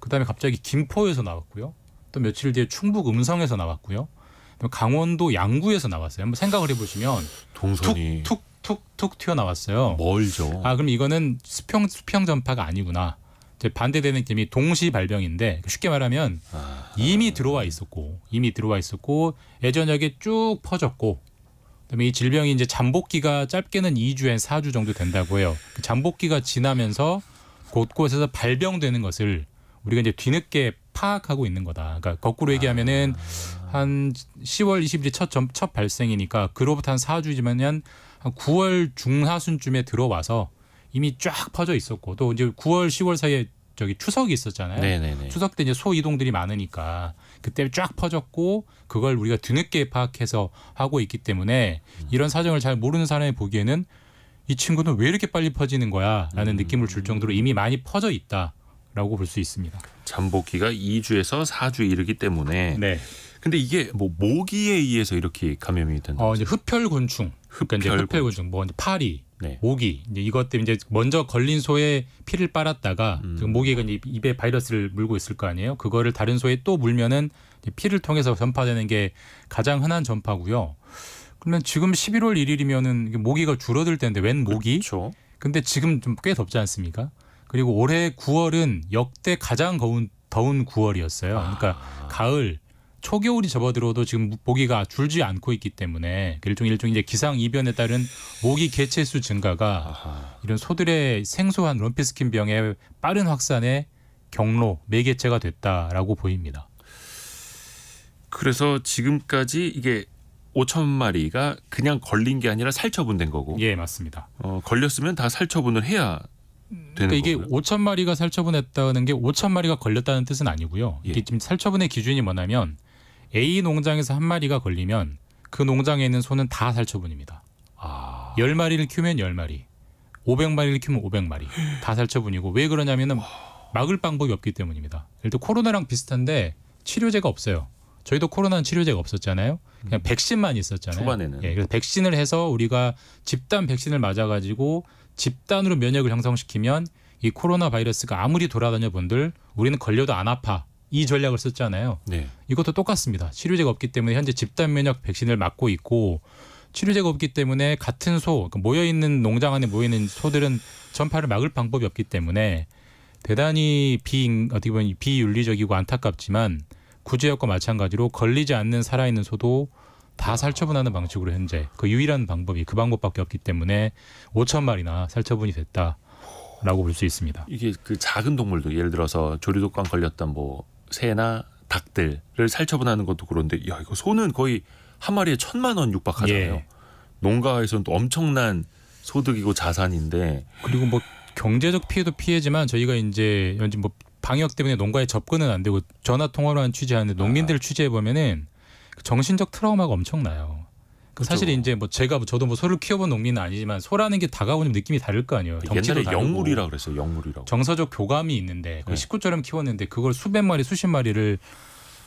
그다음에 갑자기 김포에서 나왔고요. 또 며칠 뒤에 충북 음성에서 나왔고요. 강원도 양구에서 나왔어요. 한번 생각을 해보시면 동선이 툭툭툭 튀어나왔어요. 멀죠. 아 그럼 이거는 수평 수평 전파가 아니구나. 반대되는 점이 동시 발병인데 쉽게 말하면 아... 이미 들어와 있었고 이미 들어와 있었고 예전역에 쭉 퍼졌고 그다음에 이 질병이 이제 잠복기가 짧게는 2주에 4주 정도 된다고 해요. 그 잠복기가 지나면서 곳곳에서 발병되는 것을 우리가 이제 뒤늦게 파악하고 있는 거다. 그러니까 거꾸로 얘기하면은 아. 한 10월 20일이 첫, 점, 첫 발생이니까 그로부터 한4주지만한 9월 중하순쯤에 들어와서 이미 쫙 퍼져 있었고 또 이제 9월 10월 사이에 저기 추석이 있었잖아요. 네네네. 추석 때 이제 소 이동들이 많으니까 그때 쫙 퍼졌고 그걸 우리가 뒤늦게 파악해서 하고 있기 때문에 이런 사정을 잘 모르는 사람이 보기에는 이 친구는 왜 이렇게 빨리 퍼지는 거야라는 음. 느낌을 줄 정도로 이미 많이 퍼져 있다라고 볼 수 있습니다. 잠복기가 2주에서 4주 이르기 때문에 네. 근데 이게 뭐 모기에 의해서 이렇게 감염이 된다. 어, 이제 흡혈곤충. 그러니까 흡혈 그러 흡혈곤충 뭐 이제 파리, 네. 모기 이제 이것들 이제 먼저 걸린 소에 피를 빨았다가 음. 지금 그 모기가 이제 입에 바이러스를 물고 있을 거 아니에요. 그거를 다른 소에 또 물면은 피를 통해서 전파되는 게 가장 흔한 전파고요. 그러면 지금 11월 1일이면은 모기가 줄어들 때인데 웬 모기? 그렇 근데 지금 좀 꽤 덥지 않습니까? 그리고 올해 9월은 역대 가장 더운 더운 9월이었어요. 그러니까 아. 가을 초겨울이 접어들어도 지금 모기가 줄지 않고 있기 때문에 일종 일종 이제 기상 이변에 따른 모기 개체수 증가가 이런 소들의 생소한 럼피스킨 병의 빠른 확산의 경로 매개체가 네 됐다라고 보입니다. 그래서 지금까지 이게 5천 마리가 그냥 걸린 게 아니라 살처분된 거고. 예, 맞습니다. 어, 걸렸으면 다 살처분을 해야 그러니까 이게 거 5천 마리가 살처분했다는 게 5천 마리가 걸렸다는 뜻은 아니고요. 예. 이게 예. 지금 살처분의 기준이 뭐냐면 A 농장에서 한 마리가 걸리면 그 농장에 있는 소는 다 살처분입니다. 아. 1마리를 키우면 열마리 오백 마리를 키우면 오백 마리다 살처분이고 왜 그러냐면은 막을 방법이 없기 때문입니다. 일단 코로나랑 비슷한데 치료제가 없어요. 저희도 코로나는 치료제가 없었잖아요. 그냥 음. 백신만 있었잖아요. 초반에는. 예, 그래서 백신을 해서 우리가 집단 백신을 맞아가지고 집단으로 면역을 형성시키면 이 코로나 바이러스가 아무리 돌아다녀 본들 우리는 걸려도 안 아파 이 전략을 썼잖아요. 네. 이것도 똑같습니다. 치료제가 없기 때문에 현재 집단 면역 백신을 맞고 있고 치료제가 없기 때문에 같은 소 그러니까 모여 있는 농장 안에 모여 있는 소들은 전파를 막을 방법이 없기 때문에 대단히 비 어떻게 보면 비윤리적이고 안타깝지만 구제역과 마찬가지로 걸리지 않는 살아있는 소도 다 살처분하는 방식으로 현재 그 유일한 방법이 그 방법밖에 없기 때문에 5천 마리나 살처분이 됐다. 라고 볼 수 있습니다. 이게 그 작은 동물도 예를 들어서 조류독감 걸렸던 뭐 새나 닭들을 살처분하는 것도 그런데 야 이거 소는 거의 한 마리에 천만 원 육박하잖아요. 예. 농가에서는 또 엄청난 소득이고 자산인데 그리고 뭐 경제적 피해도 피해지만 저희가 이제 연지 뭐 방역 때문에 농가에 접근은 안 되고 전화 통화로 한 취재하는데 농민들을 아. 취재해 보면은 정신적 트라우마가 엄청나요. 그렇죠. 사실 이제 뭐 제가 뭐 저도 뭐 소를 키워본 농민은 아니지만 소라는 게 다가오는 느낌이 다를 거 아니에요. 옛날에 영물이라 그랬어요. 영물이라고. 정서적 교감이 있는데 그 식구처럼 네. 키웠는데 그걸 수백 마리 수십 마리를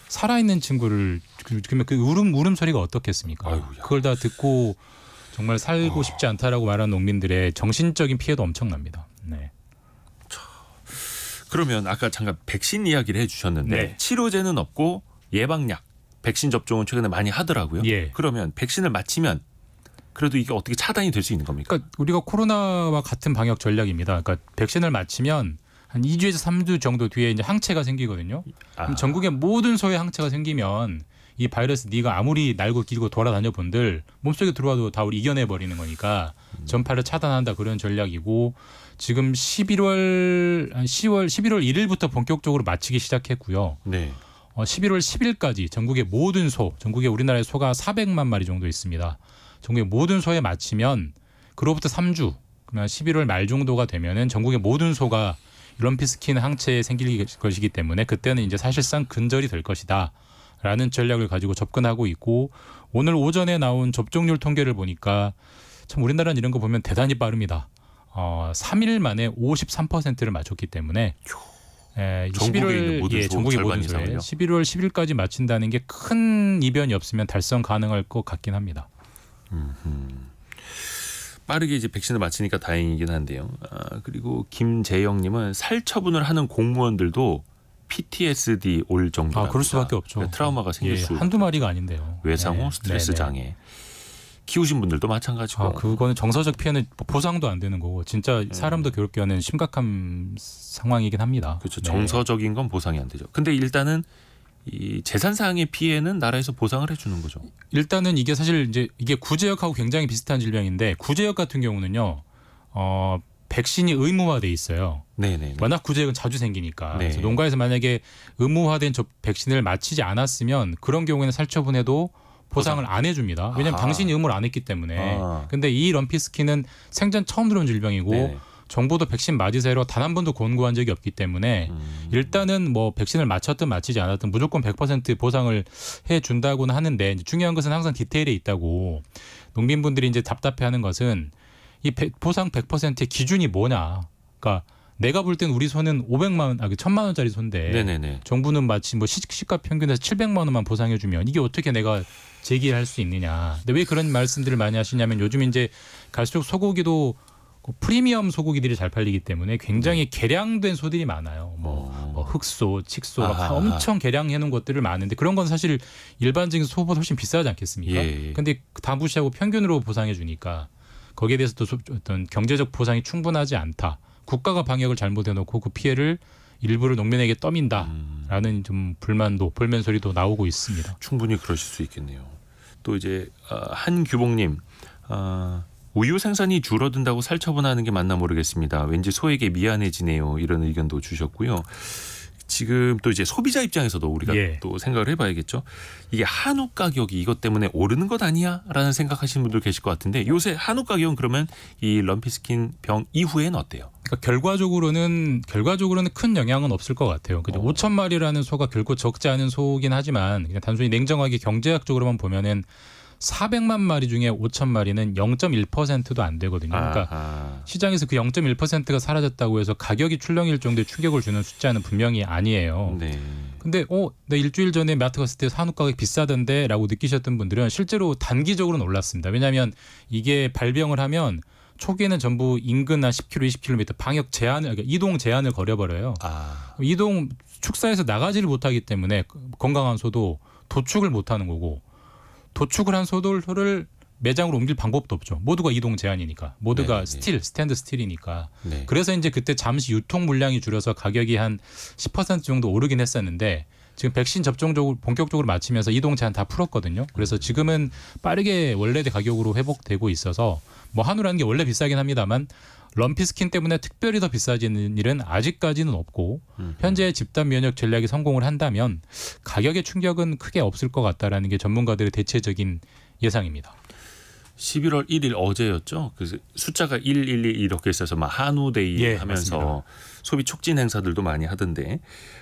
살아있는 친구를 그, 그러면 그 울음 울음 소리가 어떻겠습니까? 아유, 그걸 다 듣고 정말 살고 어. 싶지 않다라고 말하는 농민들의 정신적인 피해도 엄청납니다. 네. 그러면 아까 잠깐 백신 이야기를 해주셨는데 네. 치료제는 없고 예방약 백신 접종은 최근에 많이 하더라고요. 예. 그러면 백신을 맞히면 그래도 이게 어떻게 차단이 될 수 있는 겁니까? 그러니까 우리가 코로나와 같은 방역 전략입니다. 그러니까 백신을 맞히면한 2주에서 3주 정도 뒤에 이제 항체가 생기거든요. 아. 전국의 모든 소의 항체가 생기면 이 바이러스 네가 아무리 날고 길고 돌아다녀 본들 몸속에 들어와도 다 우리 이겨내 버리는 거니까 음. 전파를 차단한다 그런 전략이고 지금 11월 10월 11월 1일부터 본격적으로 맞히기 시작했고요. 네. 어, 11월 10일까지 전국의 모든 소, 전국의 우리나라의 소가 400만 마리 정도 있습니다. 전국의 모든 소에 맞히면 그로부터 3주, 그러니까 11월 말 정도가 되면은 전국의 모든 소가 럼피스킨 항체에 생길 것이기 때문에 그때는 이제 사실상 근절이 될 것이다. 라는 전략을 가지고 접근하고 있고 오늘 오전에 나온 접종률 통계를 보니까 참 우리나라는 이런 거 보면 대단히 빠릅니다. 어, 3일 만에 53%를 맞췄기 때문에 예, 에, 11월 모든 예, 전국의 모든 11월 10일까지 마친다는 게 큰 이변이 없으면 달성 가능할 것 같긴 합니다. 음흠. 빠르게 이제 백신을 맞히니까 다행이긴 한데요. 아, 그리고 김재영님은 살 처분을 하는 공무원들도 PTSD 올 정도. 아 그럴 수밖에 없죠. 그러니까 트라우마가 생길 예, 예. 수. 한두 마리가 아닌데요. 외상 후 스트레스 네, 네. 네. 장애. 키우신 분들도 마찬가지고. 아, 그거는 정서적 피해는 뭐 보상도 안 되는 거고 진짜 음. 사람도 괴롭게 하는 심각한 상황이긴 합니다. 그렇죠. 네. 정서적인 건 보상이 안 되죠. 근데 일단은 이 재산상의 피해는 나라에서 보상을 해주는 거죠. 일단은 이게 사실 이제 이게 구제역하고 굉장히 비슷한 질병인데 구제역 같은 경우는요. 어 백신이 의무화돼 있어요. 네네. 네, 네. 워낙 구제역은 자주 생기니까 네. 농가에서 만약에 의무화된 저 백신을 맞히지 않았으면 그런 경우에는 살처분해도 보상을 보상. 안 해줍니다. 왜냐하면 아 당신이 의무를 안 했기 때문에. 아. 근데 이 럼피스키는 생전 처음 들어온 질병이고 네 정부도 백신 맞으세요 로단 한 번도 권고한 적이 없기 때문에 음. 일단은 뭐 백신을 맞췄든 맞히지 않았든 무조건 100% 보상을 해 준다고는 하는데 중요한 것은 항상 디테일에 있다고 농민분들이 이제 답답해하는 것은 이 보상 100%의 기준이 뭐냐? 그러니까 내가 볼 땐 우리 손은 500만 원, 아, 1000만 그 원짜리 손데 정부는 마치 뭐 시가 평균에서 700만 원만 보상해 주면 이게 어떻게 내가 제기할 수 있느냐. 근데 왜 그런 말씀들을 많이 하시냐면 요즘 이제 갈수록 소고기도 그 프리미엄 소고기들이 잘 팔리기 때문에 굉장히 네. 개량된 소들이 많아요. 뭐, 어. 뭐 흑소, 칡소 엄청 개량해 놓은 것들을 많은데 그런 건 사실 일반적인 소보다 훨씬 비싸지 않겠습니까? 예. 예. 근데 다 무시하고 평균으로 보상해 주니까 거기에 대해서 도 어떤 경제적 보상이 충분하지 않다. 국가가 방역을 잘못해 놓고 그 피해를 일부를 농민에게 떠민다라는 음. 좀 불만도 볼멘 소리도 나오고 있습니다. 충분히 그러실 수 있겠네요. 또 이제 어, 한규봉님 아, 어, 우유 생산이 줄어든다고 살처분하는 게 맞나 모르겠습니다. 왠지 소에게 미안해지네요. 이런 의견도 주셨고요. 지금 또 이제 소비자 입장에서도 우리가 예. 또 생각을 해봐야겠죠. 이게 한우 가격이 이것 때문에 오르는 것 아니야라는 생각하시는 분들 계실 것 같은데 요새 한우 가격은 그러면 이 럼피스킨 병이후에는 어때요? 그러니까 결과적으로는 결과적으로는 큰 영향은 없을 것 같아요. 그죠? 어. 5천 마리라는 소가 결코 적지 않은 소긴 하지만 그냥 단순히 냉정하게 경제학적으로만 보면은 400만 마리 중에 5천 마리는 0.1%도 안 되거든요. 그러니까 아하. 시장에서 그 0.1%가 사라졌다고 해서 가격이 출렁일 정도의 충격을 주는 숫자는 분명히 아니에요. 네. 근데 어, 나 일주일 전에 마트 갔을 때산우 가격 비싸던데라고 느끼셨던 분들은 실제로 단기적으로는 올랐습니다. 왜냐하면 이게 발병을 하면 초기에는 전부 인근한나 10km, 20km 방역 제한을 그러니까 이동 제한을 걸어버려요. 아. 이동 축사에서 나가지를 못하기 때문에 건강한 소도 도축을 못하는 거고 도축을 한 소돌을 매장으로 옮길 방법도 없죠. 모두가 이동 제한이니까. 모두가 네, 네, 네 스틸, 스탠드 스틸이니까. 네. 그래서 이제 그때 잠시 유통 물량이 줄어서 가격이 한 10% 정도 오르긴 했었는데 지금 백신 접종적으로 본격적으로 마치면서 이동 제한 다 풀었거든요. 그래서 지금은 빠르게 원래 가격으로 회복되고 있어서 뭐 한우라는 게 원래 비싸긴 합니다만 럼피스킨 때문에 특별히 더 비싸지는 일은 아직까지는 없고 현재 집단 면역 전략이 성공을 한다면 가격의 충격은 크게 없을 것 같다라는 게 전문가들의 대체적인 예상입니다. 11월 1일 어제였죠. 그 숫자가 111 이렇게 있어서 막 한우데이 예, 하면서 맞습니다. 소비 촉진 행사들도 많이 하던데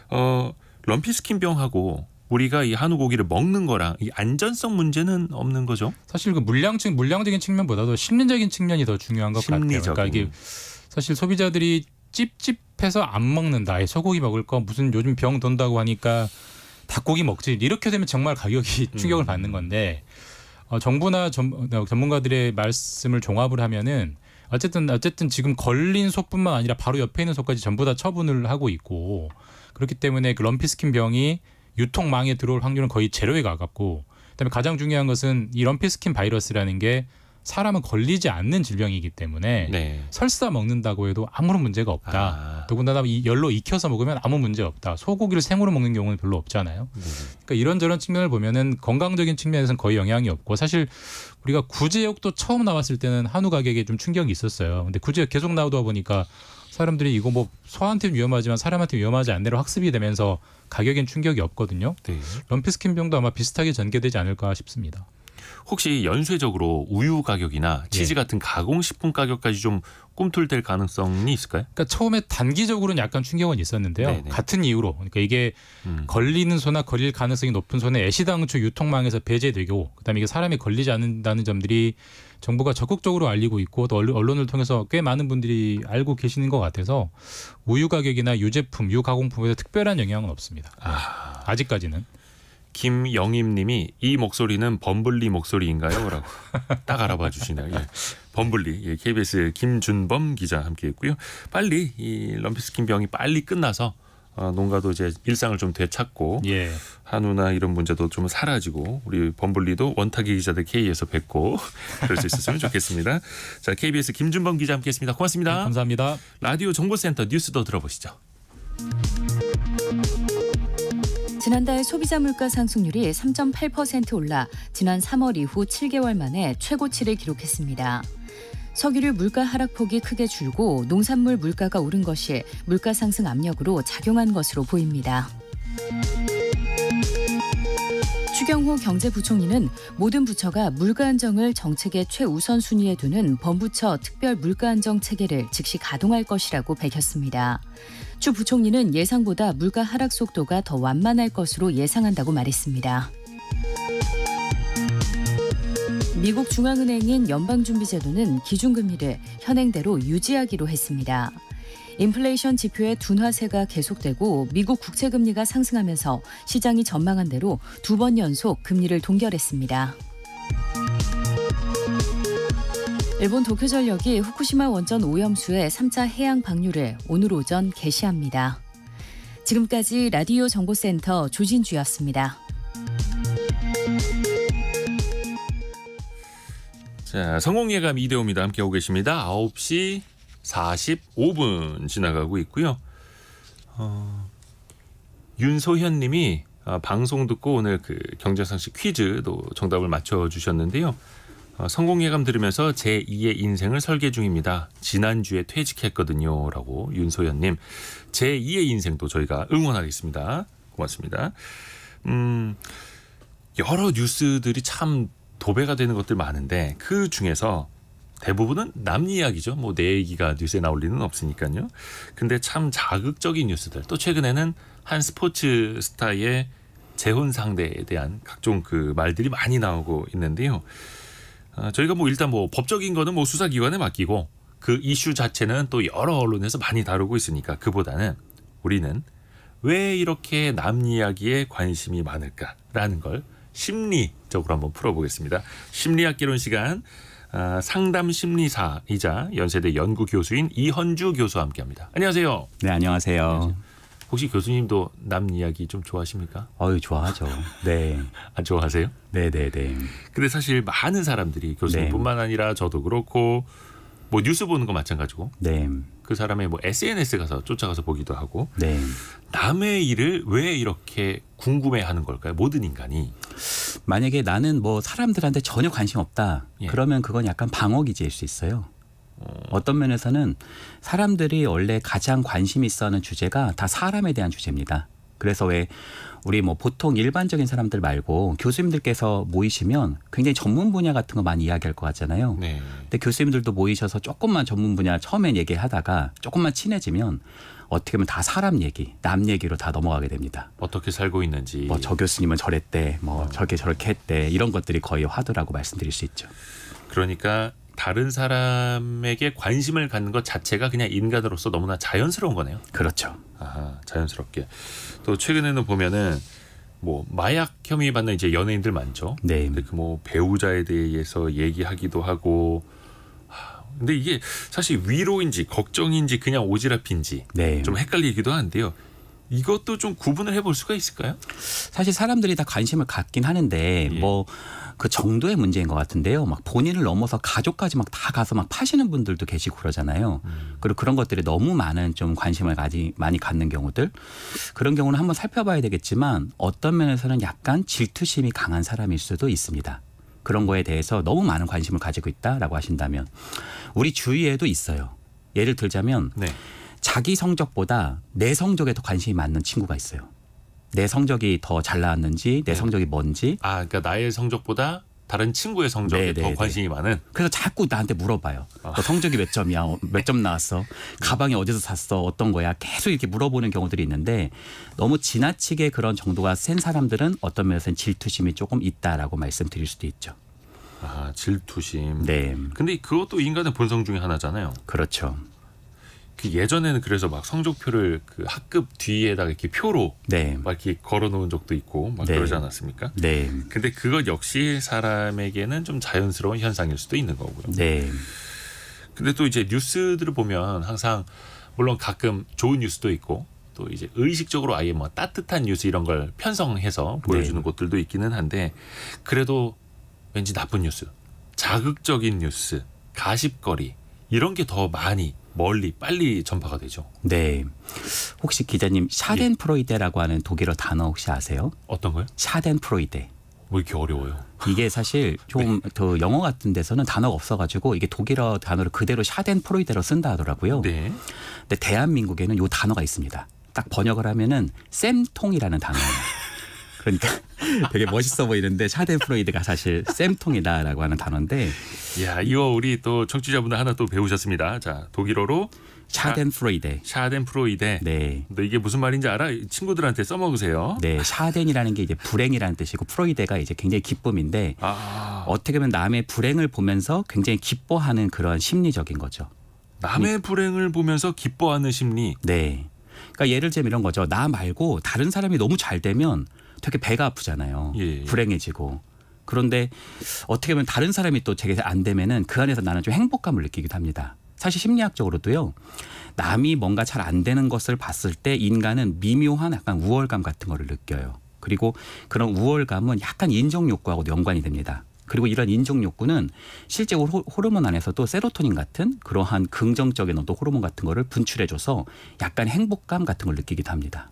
어 럼피스킨병하고 우리가 이 한우 고기를 먹는 거랑 이 안전성 문제는 없는 거죠? 사실 그 물량층 물량적인 측면보다도 심리적인 측면이 더 중요한 것심리적 같아요. 그러니까 이게 사실 소비자들이 찝찝해서 안 먹는다. 소고기 먹을 거 무슨 요즘 병 돈다고 하니까 닭고기 먹지. 이렇게 되면 정말 가격이 충격을 음. 받는 건데 어, 정부나 전, 어, 전문가들의 말씀을 종합을 하면은 어쨌든 어쨌든 지금 걸린 소뿐만 아니라 바로 옆에 있는 소까지 전부 다 처분을 하고 있고 그렇기 때문에 그 럼피스킨 병이 유통망에 들어올 확률은 거의 제로에 가깝고 그다음에 가장 중요한 것은 이 럼피스킨 바이러스라는 게 사람은 걸리지 않는 질병이기 때문에 네. 설사 먹는다고 해도 아무런 문제가 없다. 아. 더군다나 이 열로 익혀서 먹으면 아무 문제 없다. 소고기를 생으로 먹는 경우는 별로 없잖아요. 네. 그러니까 이런저런 측면을 보면은 건강적인 측면에서는 거의 영향이 없고 사실 우리가 구제역도 처음 나왔을 때는 한우 가격에 좀 충격이 있었어요. 근데 구제역 계속 나오다 보니까 사람들이 이거 뭐 소한테는 위험하지만 사람한테 위험하지 않네로 학습이 되면서 가격엔 충격이 없거든요. 네. 럼피스킨병도 아마 비슷하게 전개되지 않을까 싶습니다. 혹시 연쇄적으로 우유 가격이나 치즈 예. 같은 가공식품 가격까지 좀 꿈틀댈 가능성이 있을까요? 그러니까 처음에 단기적으로는 약간 충격은 있었는데요. 네네. 네. 같은 이유로 그러니까 이게 음. 걸리는 소나 걸릴 가능성이 높은 소는 애시당초 유통망에서 배제되고 그다음에 이게 사람이 걸리지 않는다는 점들이 정부가 적극적으로 알리고 있고 또 언론을 통해서 꽤 많은 분들이 알고 계시는 것 같아서 우유 가격이나 유제품, 유가공품에서 특별한 영향은 없습니다. 아. 아직까지는. 김영임님이 이 목소리는 범블리 목소리인가요?라고 딱 알아봐 주시네요. 예. 범블리 예, KBS의 김준범 기자 함께했고요. 빨리 이 럼피스킨 병이 빨리 끝나서 아, 농가도 이제 일상을 좀 되찾고 예. 한우나 이런 문제도 좀 사라지고 우리 범블리도 원탁이 기자들 K에서 뵙고 그럴 수 있었으면 좋겠습니다. 자 KBS 김준범 기자 함께했습니다. 고맙습니다. 네, 감사합니다. 라디오 정보센터 뉴스도 들어보시죠. 지난달 소비자 물가 상승률이 3.8% 올라 지난 3월 이후 7개월 만에 최고치를 기록했습니다. 석유류 물가 하락폭이 크게 줄고 농산물 물가가 오른 것이 물가 상승 압력으로 작용한 것으로 보입니다. 추경호 경제부총리는 모든 부처가 물가 안정을 정책의 최우선 순위에 두는 범부처 특별 물가 안정 체계를 즉시 가동할 것이라고 밝혔습니다. 추 부총리는 예상보다 물가 하락 속도가 더 완만할 것으로 예상한다고 말했습니다. 미국 중앙은행인 연방준비제도는 기준금리를 현행대로 유지하기로 했습니다. 인플레이션 지표의 둔화세가 계속되고 미국 국채 금리가 상승하면서 시장이 전망한 대로 두 번 연속 금리를 동결했습니다. 일본 도쿄전력이 후쿠시마 원전 오염수의 3차 해양 방류를 오늘 오전 개시합니다. 지금까지 라디오 정보센터 조진주였습니다. 자, 성공예감 이대호입니다. 함께하고 계십니다. 9시 45분 지나가고 있고요. 어, 윤소현 님이 아, 방송 듣고 오늘 그 경제상식 퀴즈도 정답을 맞춰주셨는데요. 어, 성공예감 들으면서 제2의 인생을 설계 중입니다. 지난주에 퇴직했거든요. 라고 윤소연님. 제2의 인생도 저희가 응원하겠습니다. 고맙습니다. 음, 여러 뉴스들이 참 도배가 되는 것들 많은데 그 중에서 대부분은 남 이야기죠. 뭐 내 얘기가 뉴스에 나올 리는 없으니까요. 근데 참 자극적인 뉴스들. 또 최근에는 한 스포츠 스타의 재혼 상대에 대한 각종 그 말들이 많이 나오고 있는데요. 어, 저희가 뭐 일단 뭐 법적인 거는 뭐 수사기관에 맡기고 그 이슈 자체는 또 여러 언론에서 많이 다루고 있으니까 그보다는 우리는 왜 이렇게 남 이야기에 관심이 많을까라는 걸 심리 본격적으로 한번 풀어보겠습니다. 심리학 개론 시간 아, 상담 심리사이자 연세대 연구 교수인 이현주 교수와 함께합니다. 안녕하세요. 네, 안녕하세요. 안녕하세요. 혹시 교수님도 남 이야기 좀 좋아하십니까? 아유 좋아하죠. 네. 아 좋아하세요? 네네네. 네, 네. 근데 사실 많은 사람들이 교수님뿐만 네. 아니라 저도 그렇고 뭐 뉴스 보는 거 마찬가지고. 네. 그 사람의 뭐 SNS 가서 쫓아가서 보기도 하고. 네. 남의 일을 왜 이렇게 궁금해하는 걸까요? 모든 인간이. 만약에 나는 뭐 사람들한테 전혀 관심 없다. 예. 그러면 그건 약간 방어 기제일 수 있어요. 어. 어떤 면에서는 사람들이 원래 가장 관심 있어 하는 주제가 다 사람에 대한 주제입니다. 그래서 왜 우리 뭐 보통 일반적인 사람들 말고 교수님들께서 모이시면 굉장히 전문 분야 같은 거 많이 이야기할 것 같잖아요. 네. 근데 교수님들도 모이셔서 조금만 전문 분야 처음엔 얘기하다가 조금만 친해지면 어떻게 보면 다 사람 얘기, 남 얘기로 다 넘어가게 됩니다. 어떻게 살고 있는지. 뭐 저 교수님은 저랬대, 뭐 어. 저게 저렇게 했대 이런 것들이 거의 화두라고 말씀드릴 수 있죠. 그러니까 다른 사람에게 관심을 갖는 것 자체가 그냥 인간으로서 너무나 자연스러운 거네요. 그렇죠. 아, 자연스럽게. 또 최근에는 보면은 뭐 마약 혐의 받는 이제 연예인들 많죠. 네. 그 뭐 배우자에 대해서 얘기하기도 하고 근데 이게 사실 위로인지 걱정인지 그냥 오지랖인지 네. 좀 헷갈리기도 하는데요. 이것도 좀 구분을 해볼 수가 있을까요? 사실 사람들이 다 관심을 갖긴 하는데 예. 뭐그 정도의 문제인 것 같은데요. 막 본인을 넘어서 가족까지 막 다 가서 막 파시는 분들도 계시고 그러잖아요. 음. 그리고 그런 것들이 너무 많은 좀 관심을 가지 많이 갖는 경우들 그런 경우는 한번 살펴봐야 되겠지만 어떤 면에서는 약간 질투심이 강한 사람일 수도 있습니다. 그런 거에 대해서 너무 많은 관심을 가지고 있다라고 하신다면 우리 주위에도 있어요. 예를 들자면 네. 자기 성적보다 내 성적에 더 관심이 많은 친구가 있어요. 내 성적이 더 잘 나왔는지 내 네. 성적이 뭔지 아 그러니까 나의 성적보다 다른 친구의 성적에 네, 더 네, 네. 관심이 많은. 그래서 자꾸 나한테 물어봐요. 아. 성적이 몇 점이야? 어, 몇점 나왔어? 음. 가방이 어디서 샀어? 어떤 거야? 계속 이렇게 물어보는 경우들이 있는데 너무 지나치게 그런 정도가 센 사람들은 어떤 면에서는 질투심이 조금 있다라고 말씀드릴 수도 있죠. 아 질투심. 네. 근데 그것도 인간의 본성 중에 하나잖아요. 그렇죠. 그 예전에는 그래서 막 성적표를 그 학급 뒤에다가 이렇게 표로 네. 막 이렇게 걸어놓은 적도 있고 막 네. 그러지 않았습니까? 네. 근데 그것 역시 사람에게는 좀 자연스러운 현상일 수도 있는 거고요. 네. 근데 또 이제 뉴스들을 보면 항상 물론 가끔 좋은 뉴스도 있고 또 이제 의식적으로 아예 뭐 따뜻한 뉴스 이런 걸 편성해서 네. 보여주는 네. 곳들도 있기는 한데 그래도 왠지 나쁜 뉴스, 자극적인 뉴스, 가십거리 이런 게 더 많이 멀리 빨리 전파가 되죠. 네. 혹시 기자님 샤덴프로이데라고 하는 독일어 단어 혹시 아세요? 어떤 거요? 샤덴프로이데. 왜 이렇게 어려워요? 이게 사실 좀더 네. 영어 같은 데서는 단어가 없어가지고 이게 독일어 단어를 그대로 샤덴프로이데로 쓴다 하더라고요. 네. 근데 대한민국에는 요 단어가 있습니다. 딱 번역을 하면은 쌤통이라는 단어예요. 그러니까 되게 멋있어 보이는데 샤덴프로이드가 사실 쌤통이다라고 하는 단어인데 야 이거 우리 또 청취자분들 하나 또 배우셨습니다. 자 독일어로 샤덴프로이데. 샤덴프로이데. 네. 근데 이게 무슨 말인지 알아? 친구들한테 써먹으세요. 네. 샤덴이라는 게 이제 불행이라는 뜻이고 프로이데가 이제 굉장히 기쁨인데 아. 어떻게 보면 남의 불행을 보면서 굉장히 기뻐하는 그런 심리적인 거죠. 남의 불행을 보면서 기뻐하는 심리. 네. 그러니까 예를 들면 이런 거죠. 나 말고 다른 사람이 너무 잘 되면 되게 배가 아프잖아요. 예. 불행해지고. 그런데 어떻게 보면 다른 사람이 또 제게 안 되면은 그 안에서 나는 좀 행복감을 느끼기도 합니다. 사실 심리학적으로도요. 남이 뭔가 잘 안 되는 것을 봤을 때 인간은 미묘한 약간 우월감 같은 거를 느껴요. 그리고 그런 우월감은 약간 인정 욕구하고 연관이 됩니다. 그리고 이런 인종 욕구는 실제로 호르몬 안에서도 세로토닌 같은 그러한 긍정적인 어떤 호르몬 같은 거를 분출해줘서 약간 행복감 같은 걸 느끼기도 합니다.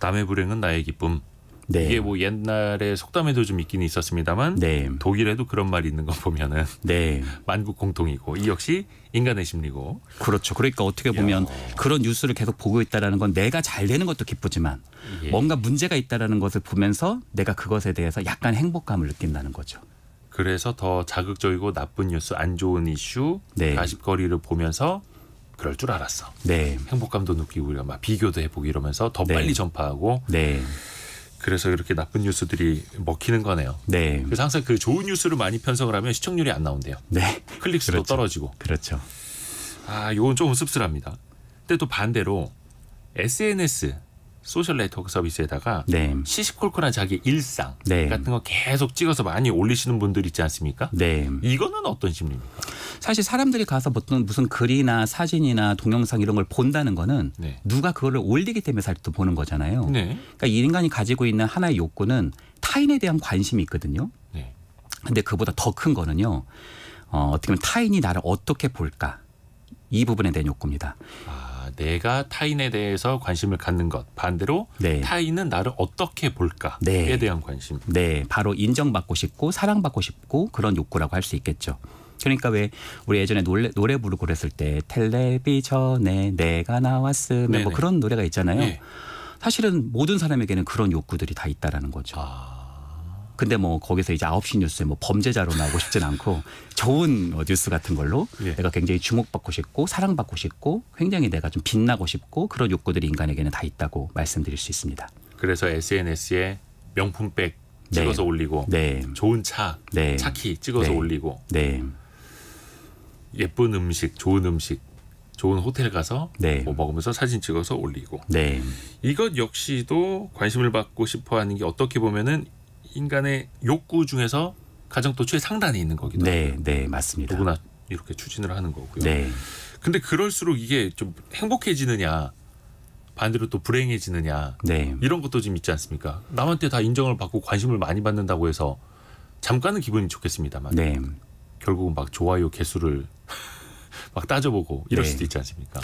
남의 불행은 나의 기쁨. 네. 이게 뭐 옛날에 속담에도 좀 있긴 있었습니다만 네. 독일에도 그런 말이 있는 거 보면은 네. 만국 공통이고 이 역시 인간의 심리고 그렇죠. 그러니까 어떻게 보면 야. 그런 뉴스를 계속 보고 있다라는 건 내가 잘 되는 것도 기쁘지만 예. 뭔가 문제가 있다라는 것을 보면서 내가 그것에 대해서 약간 행복감을 느낀다는 거죠. 그래서 더 자극적이고 나쁜 뉴스, 안 좋은 이슈, 네. 가십거리를 보면서 그럴 줄 알았어. 네. 행복감도 느끼고 우리막 비교도 해보고 이러면서 더 네. 빨리 전파하고. 네. 그래서 이렇게 나쁜 뉴스들이 먹히는 거네요. 네. 그래서 항상 그 좋은 뉴스를 많이 편성을 하면 시청률이 안 나온대요. 네. 클릭수도 그렇죠. 떨어지고. 그렇죠. 아, 요건 좀 씁쓸합니다. 근데 또 반대로 SNS 소셜 네트워크 서비스에다가 네. 시시콜콜한 자기 일상 네. 같은 거 계속 찍어서 많이 올리시는 분들 있지 않습니까? 네. 이거는 어떤 심리입니까? 사실 사람들이 가서 보통 무슨 글이나 사진이나 동영상 이런 걸 본다는 거는 네. 누가 그거를 올리기 때문에 사실 또 보는 거잖아요. 네. 그러니까 이 인간이 가지고 있는 하나의 욕구는 타인에 대한 관심이 있거든요. 네. 근데 그보다 더 큰 거는요. 어, 어떻게 보면 타인이 나를 어떻게 볼까 이 부분에 대한 욕구입니다. 아. 내가 타인에 대해서 관심을 갖는 것 반대로 네. 타인은 나를 어떻게 볼까에 네. 대한 관심. 네, 바로 인정받고 싶고 사랑받고 싶고 그런 욕구라고 할 수 있겠죠. 그러니까 왜 우리 예전에 노래, 노래 부르고 그랬을 때 텔레비전에 내가 나왔으면 뭐 그런 노래가 있잖아요. 네. 사실은 모든 사람에게는 그런 욕구들이 다 있다라는 거죠. 아. 근데 뭐 거기서 이제 아홉 시 뉴스에 뭐 범죄자로 나오고 싶진 않고 좋은 어, 뉴스 같은 걸로 예. 내가 굉장히 주목받고 싶고 사랑받고 싶고 굉장히 내가 좀 빛나고 싶고 그런 욕구들이 인간에게는 다 있다고 말씀드릴 수 있습니다. 그래서 SNS에 명품백 네. 찍어서 네. 올리고 네. 좋은 차, 네. 차키 찍어서 네. 올리고 네. 예쁜 음식, 좋은 음식, 좋은 호텔 가서 뭐 먹으면서 사진 찍어서 올리고 이것 역시도 관심을 받고 싶어하는 게 어떻게 보면은 인간의 욕구 중에서 가장 또 최상단에 있는 거기도 네, 하 네, 맞습니다. 누구나 이렇게 추진을 하는 거고요. 네. 근데 그럴수록 이게 좀 행복해지느냐 반대로 또 불행해지느냐 네. 이런 것도 좀 있지 않습니까? 남한테 다 인정을 받고 관심을 많이 받는다고 해서 잠깐은 기분이 좋겠습니다만 네. 결국은 막 좋아요 개수를 막 따져보고 이럴 네. 수도 있지 않습니까?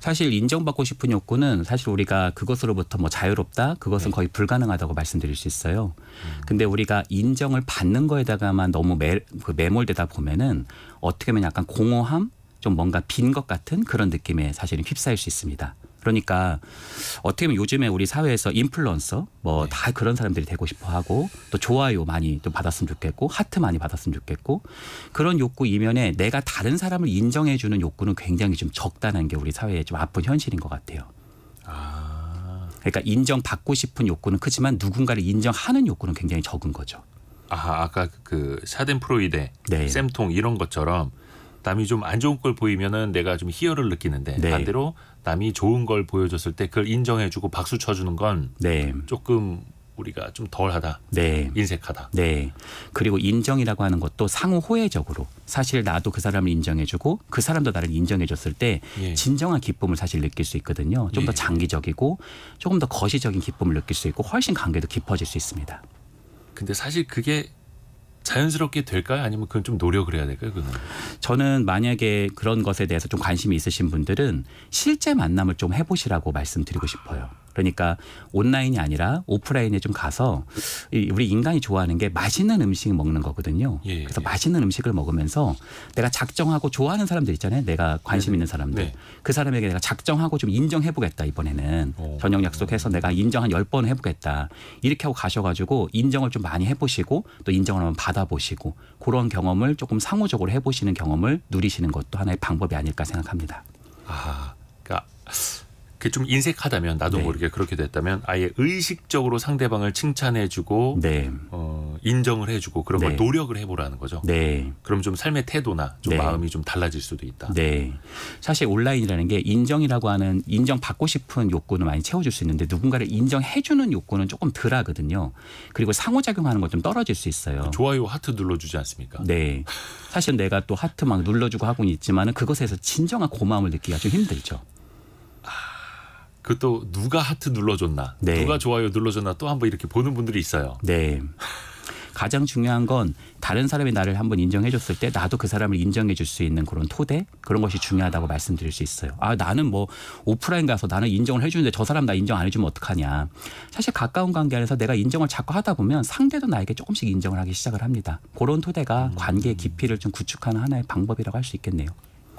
사실 인정받고 싶은 욕구는 사실 우리가 그것으로부터 뭐 자유롭다 그것은 네. 거의 불가능하다고 말씀드릴 수 있어요. 음. 근데 우리가 인정을 받는 거에다가만 너무 매, 그 매몰되다 보면은 어떻게 보면 약간 공허함 좀 뭔가 빈 것 같은 그런 느낌에 사실은 휩싸일 수 있습니다. 그러니까 어떻게 보면 요즘에 우리 사회에서 인플루언서 뭐다 네. 그런 사람들이 되고 싶어 하고 또 좋아요 많이 또 받았으면 좋겠고 하트 많이 받았으면 좋겠고 그런 욕구 이면에 내가 다른 사람을 인정해 주는 욕구는 굉장히 좀 적다는 게 우리 사회의 좀 아픈 현실인 것 같아요. 아. 그러니까 인정받고 싶은 욕구는 크지만 누군가를 인정하는 욕구는 굉장히 적은 거죠. 아, 아까 그 샤덴 프로이데, 네. 쌤통 이런 것처럼 남이 좀 안 좋은 걸 보이면은 내가 좀 희열을 느끼는데 네. 반대로 남이 좋은 걸 보여줬을 때 그걸 인정해주고 박수 쳐주는 건 네. 조금 우리가 좀 덜하다, 네. 인색하다. 네. 그리고 인정이라고 하는 것도 상호 호혜적으로 사실 나도 그 사람을 인정해주고 그 사람도 나를 인정해줬을 때 예. 진정한 기쁨을 사실 느낄 수 있거든요. 좀더 예. 장기적이고 조금 더 거시적인 기쁨을 느낄 수 있고 훨씬 관계도 깊어질 수 있습니다. 근데 사실 그게 자연스럽게 될까요? 아니면 그건 좀 노력을 해야 될까요? 그건? 저는 만약에 그런 것에 대해서 좀 관심이 있으신 분들은 실제 만남을 좀 해보시라고 말씀드리고 싶어요. 그러니까 온라인이 아니라 오프라인에 좀 가서 우리 인간이 좋아하는 게 맛있는 음식 먹는 거거든요. 예, 예 그래서 예. 맛있는 음식을 먹으면서 내가 작정하고 좋아하는 사람들 있잖아요. 내가 관심 예, 네. 있는 사람들. 네. 그 사람에게 내가 작정하고 좀 인정해 보겠다 이번에는 오. 어. 저녁 약속해서 내가 인정 한열 번해 보겠다. 이렇게 하고 가셔 가지고 인정을 좀 많이 해 보시고 또 인정을 한번 받아 보시고 그런 경험을 조금 상호적으로 해 보시는 경험을 누리시는 것도 하나의 방법이 아닐까 생각합니다. 아. 그러니까 그게 좀 인색하다면 나도 네. 모르게 그렇게 됐다면 아예 의식적으로 상대방을 칭찬해주고 네. 어, 인정을 해주고 그런 네. 걸 노력을 해보라는 거죠. 네. 그럼 좀 삶의 태도나 좀 네. 마음이 좀 달라질 수도 있다. 네. 사실 온라인이라는 게 인정이라고 하는 인정받고 싶은 욕구는 많이 채워줄 수 있는데 누군가를 인정해주는 욕구는 조금 덜하거든요. 그리고 상호작용하는 것 좀 떨어질 수 있어요. 좋아요 하트 눌러주지 않습니까? 네. 사실 내가 또 하트 막 눌러주고 하고 있지만은 그것에서 진정한 고마움을 느끼기가 좀 힘들죠. 그것도 누가 하트 눌러줬나, 네. 누가 좋아요 눌러줬나 또 한번 이렇게 보는 분들이 있어요. 네. 가장 중요한 건 다른 사람이 나를 한번 인정해 줬을 때 나도 그 사람을 인정해 줄 수 있는 그런 토대 그런 것이 중요하다고 말씀드릴 수 있어요. 아 나는 뭐 오프라인 가서 나는 인정을 해주는데 저 사람 나 인정 안 해주면 어떡하냐. 사실 가까운 관계 안에서 내가 인정을 자꾸 하다 보면 상대도 나에게 조금씩 인정을 하기 시작을 합니다. 그런 토대가 음. 관계의 깊이를 좀 구축하는 하나의 방법이라고 할 수 있겠네요.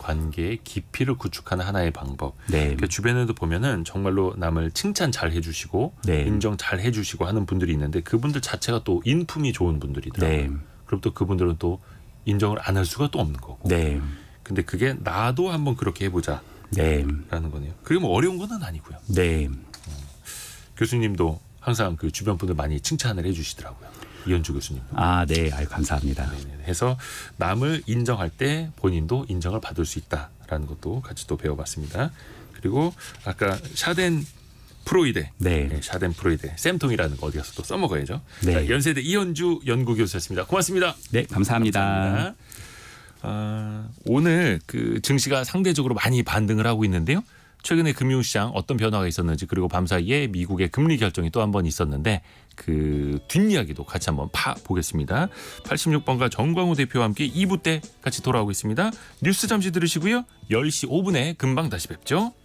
관계의 깊이를 구축하는 하나의 방법. 네. 그러니까 주변에도 보면은 정말로 남을 칭찬 잘 해주시고 네. 인정 잘 해주시고 하는 분들이 있는데 그분들 자체가 또 인품이 좋은 분들이더라고요. 네. 그럼 또 그분들은 또 인정을 안 할 수가 또 없는 거고. 네. 근데 그게 나도 한번 그렇게 해보자. 네. 라는 거네요. 그게 뭐 어려운 건 아니고요. 네. 음. 교수님도 항상 그 주변 분들 많이 칭찬을 해주시더라고요. 이현주 교수님. 아, 네. 아유, 감사합니다. 네네. 네, 네. 해서 남을 인정할 때 본인도 인정을 받을 수 있다라는 것도 같이 또 배워봤습니다. 그리고 아까 샤덴 프로이데. 네. 네. 샤덴 프로이데. 쌤통이라는 거 어디 가서 또 써먹어야죠. 네. 자, 연세대 이현주 연구교수였습니다. 고맙습니다. 네. 감사합니다. 감사합니다. 아, 오늘 그 증시가 상대적으로 많이 반등을 하고 있는데요. 최근에 금융시장 어떤 변화가 있었는지 그리고 밤사이에 미국의 금리 결정이 또 한 번 있었는데 그 뒷이야기도 같이 한번 파보겠습니다. 86번가 정광호 대표와 함께 2부 때 같이 돌아오고있습니다 뉴스 잠시 들으시고요. 10시 5분에 금방 다시 뵙죠.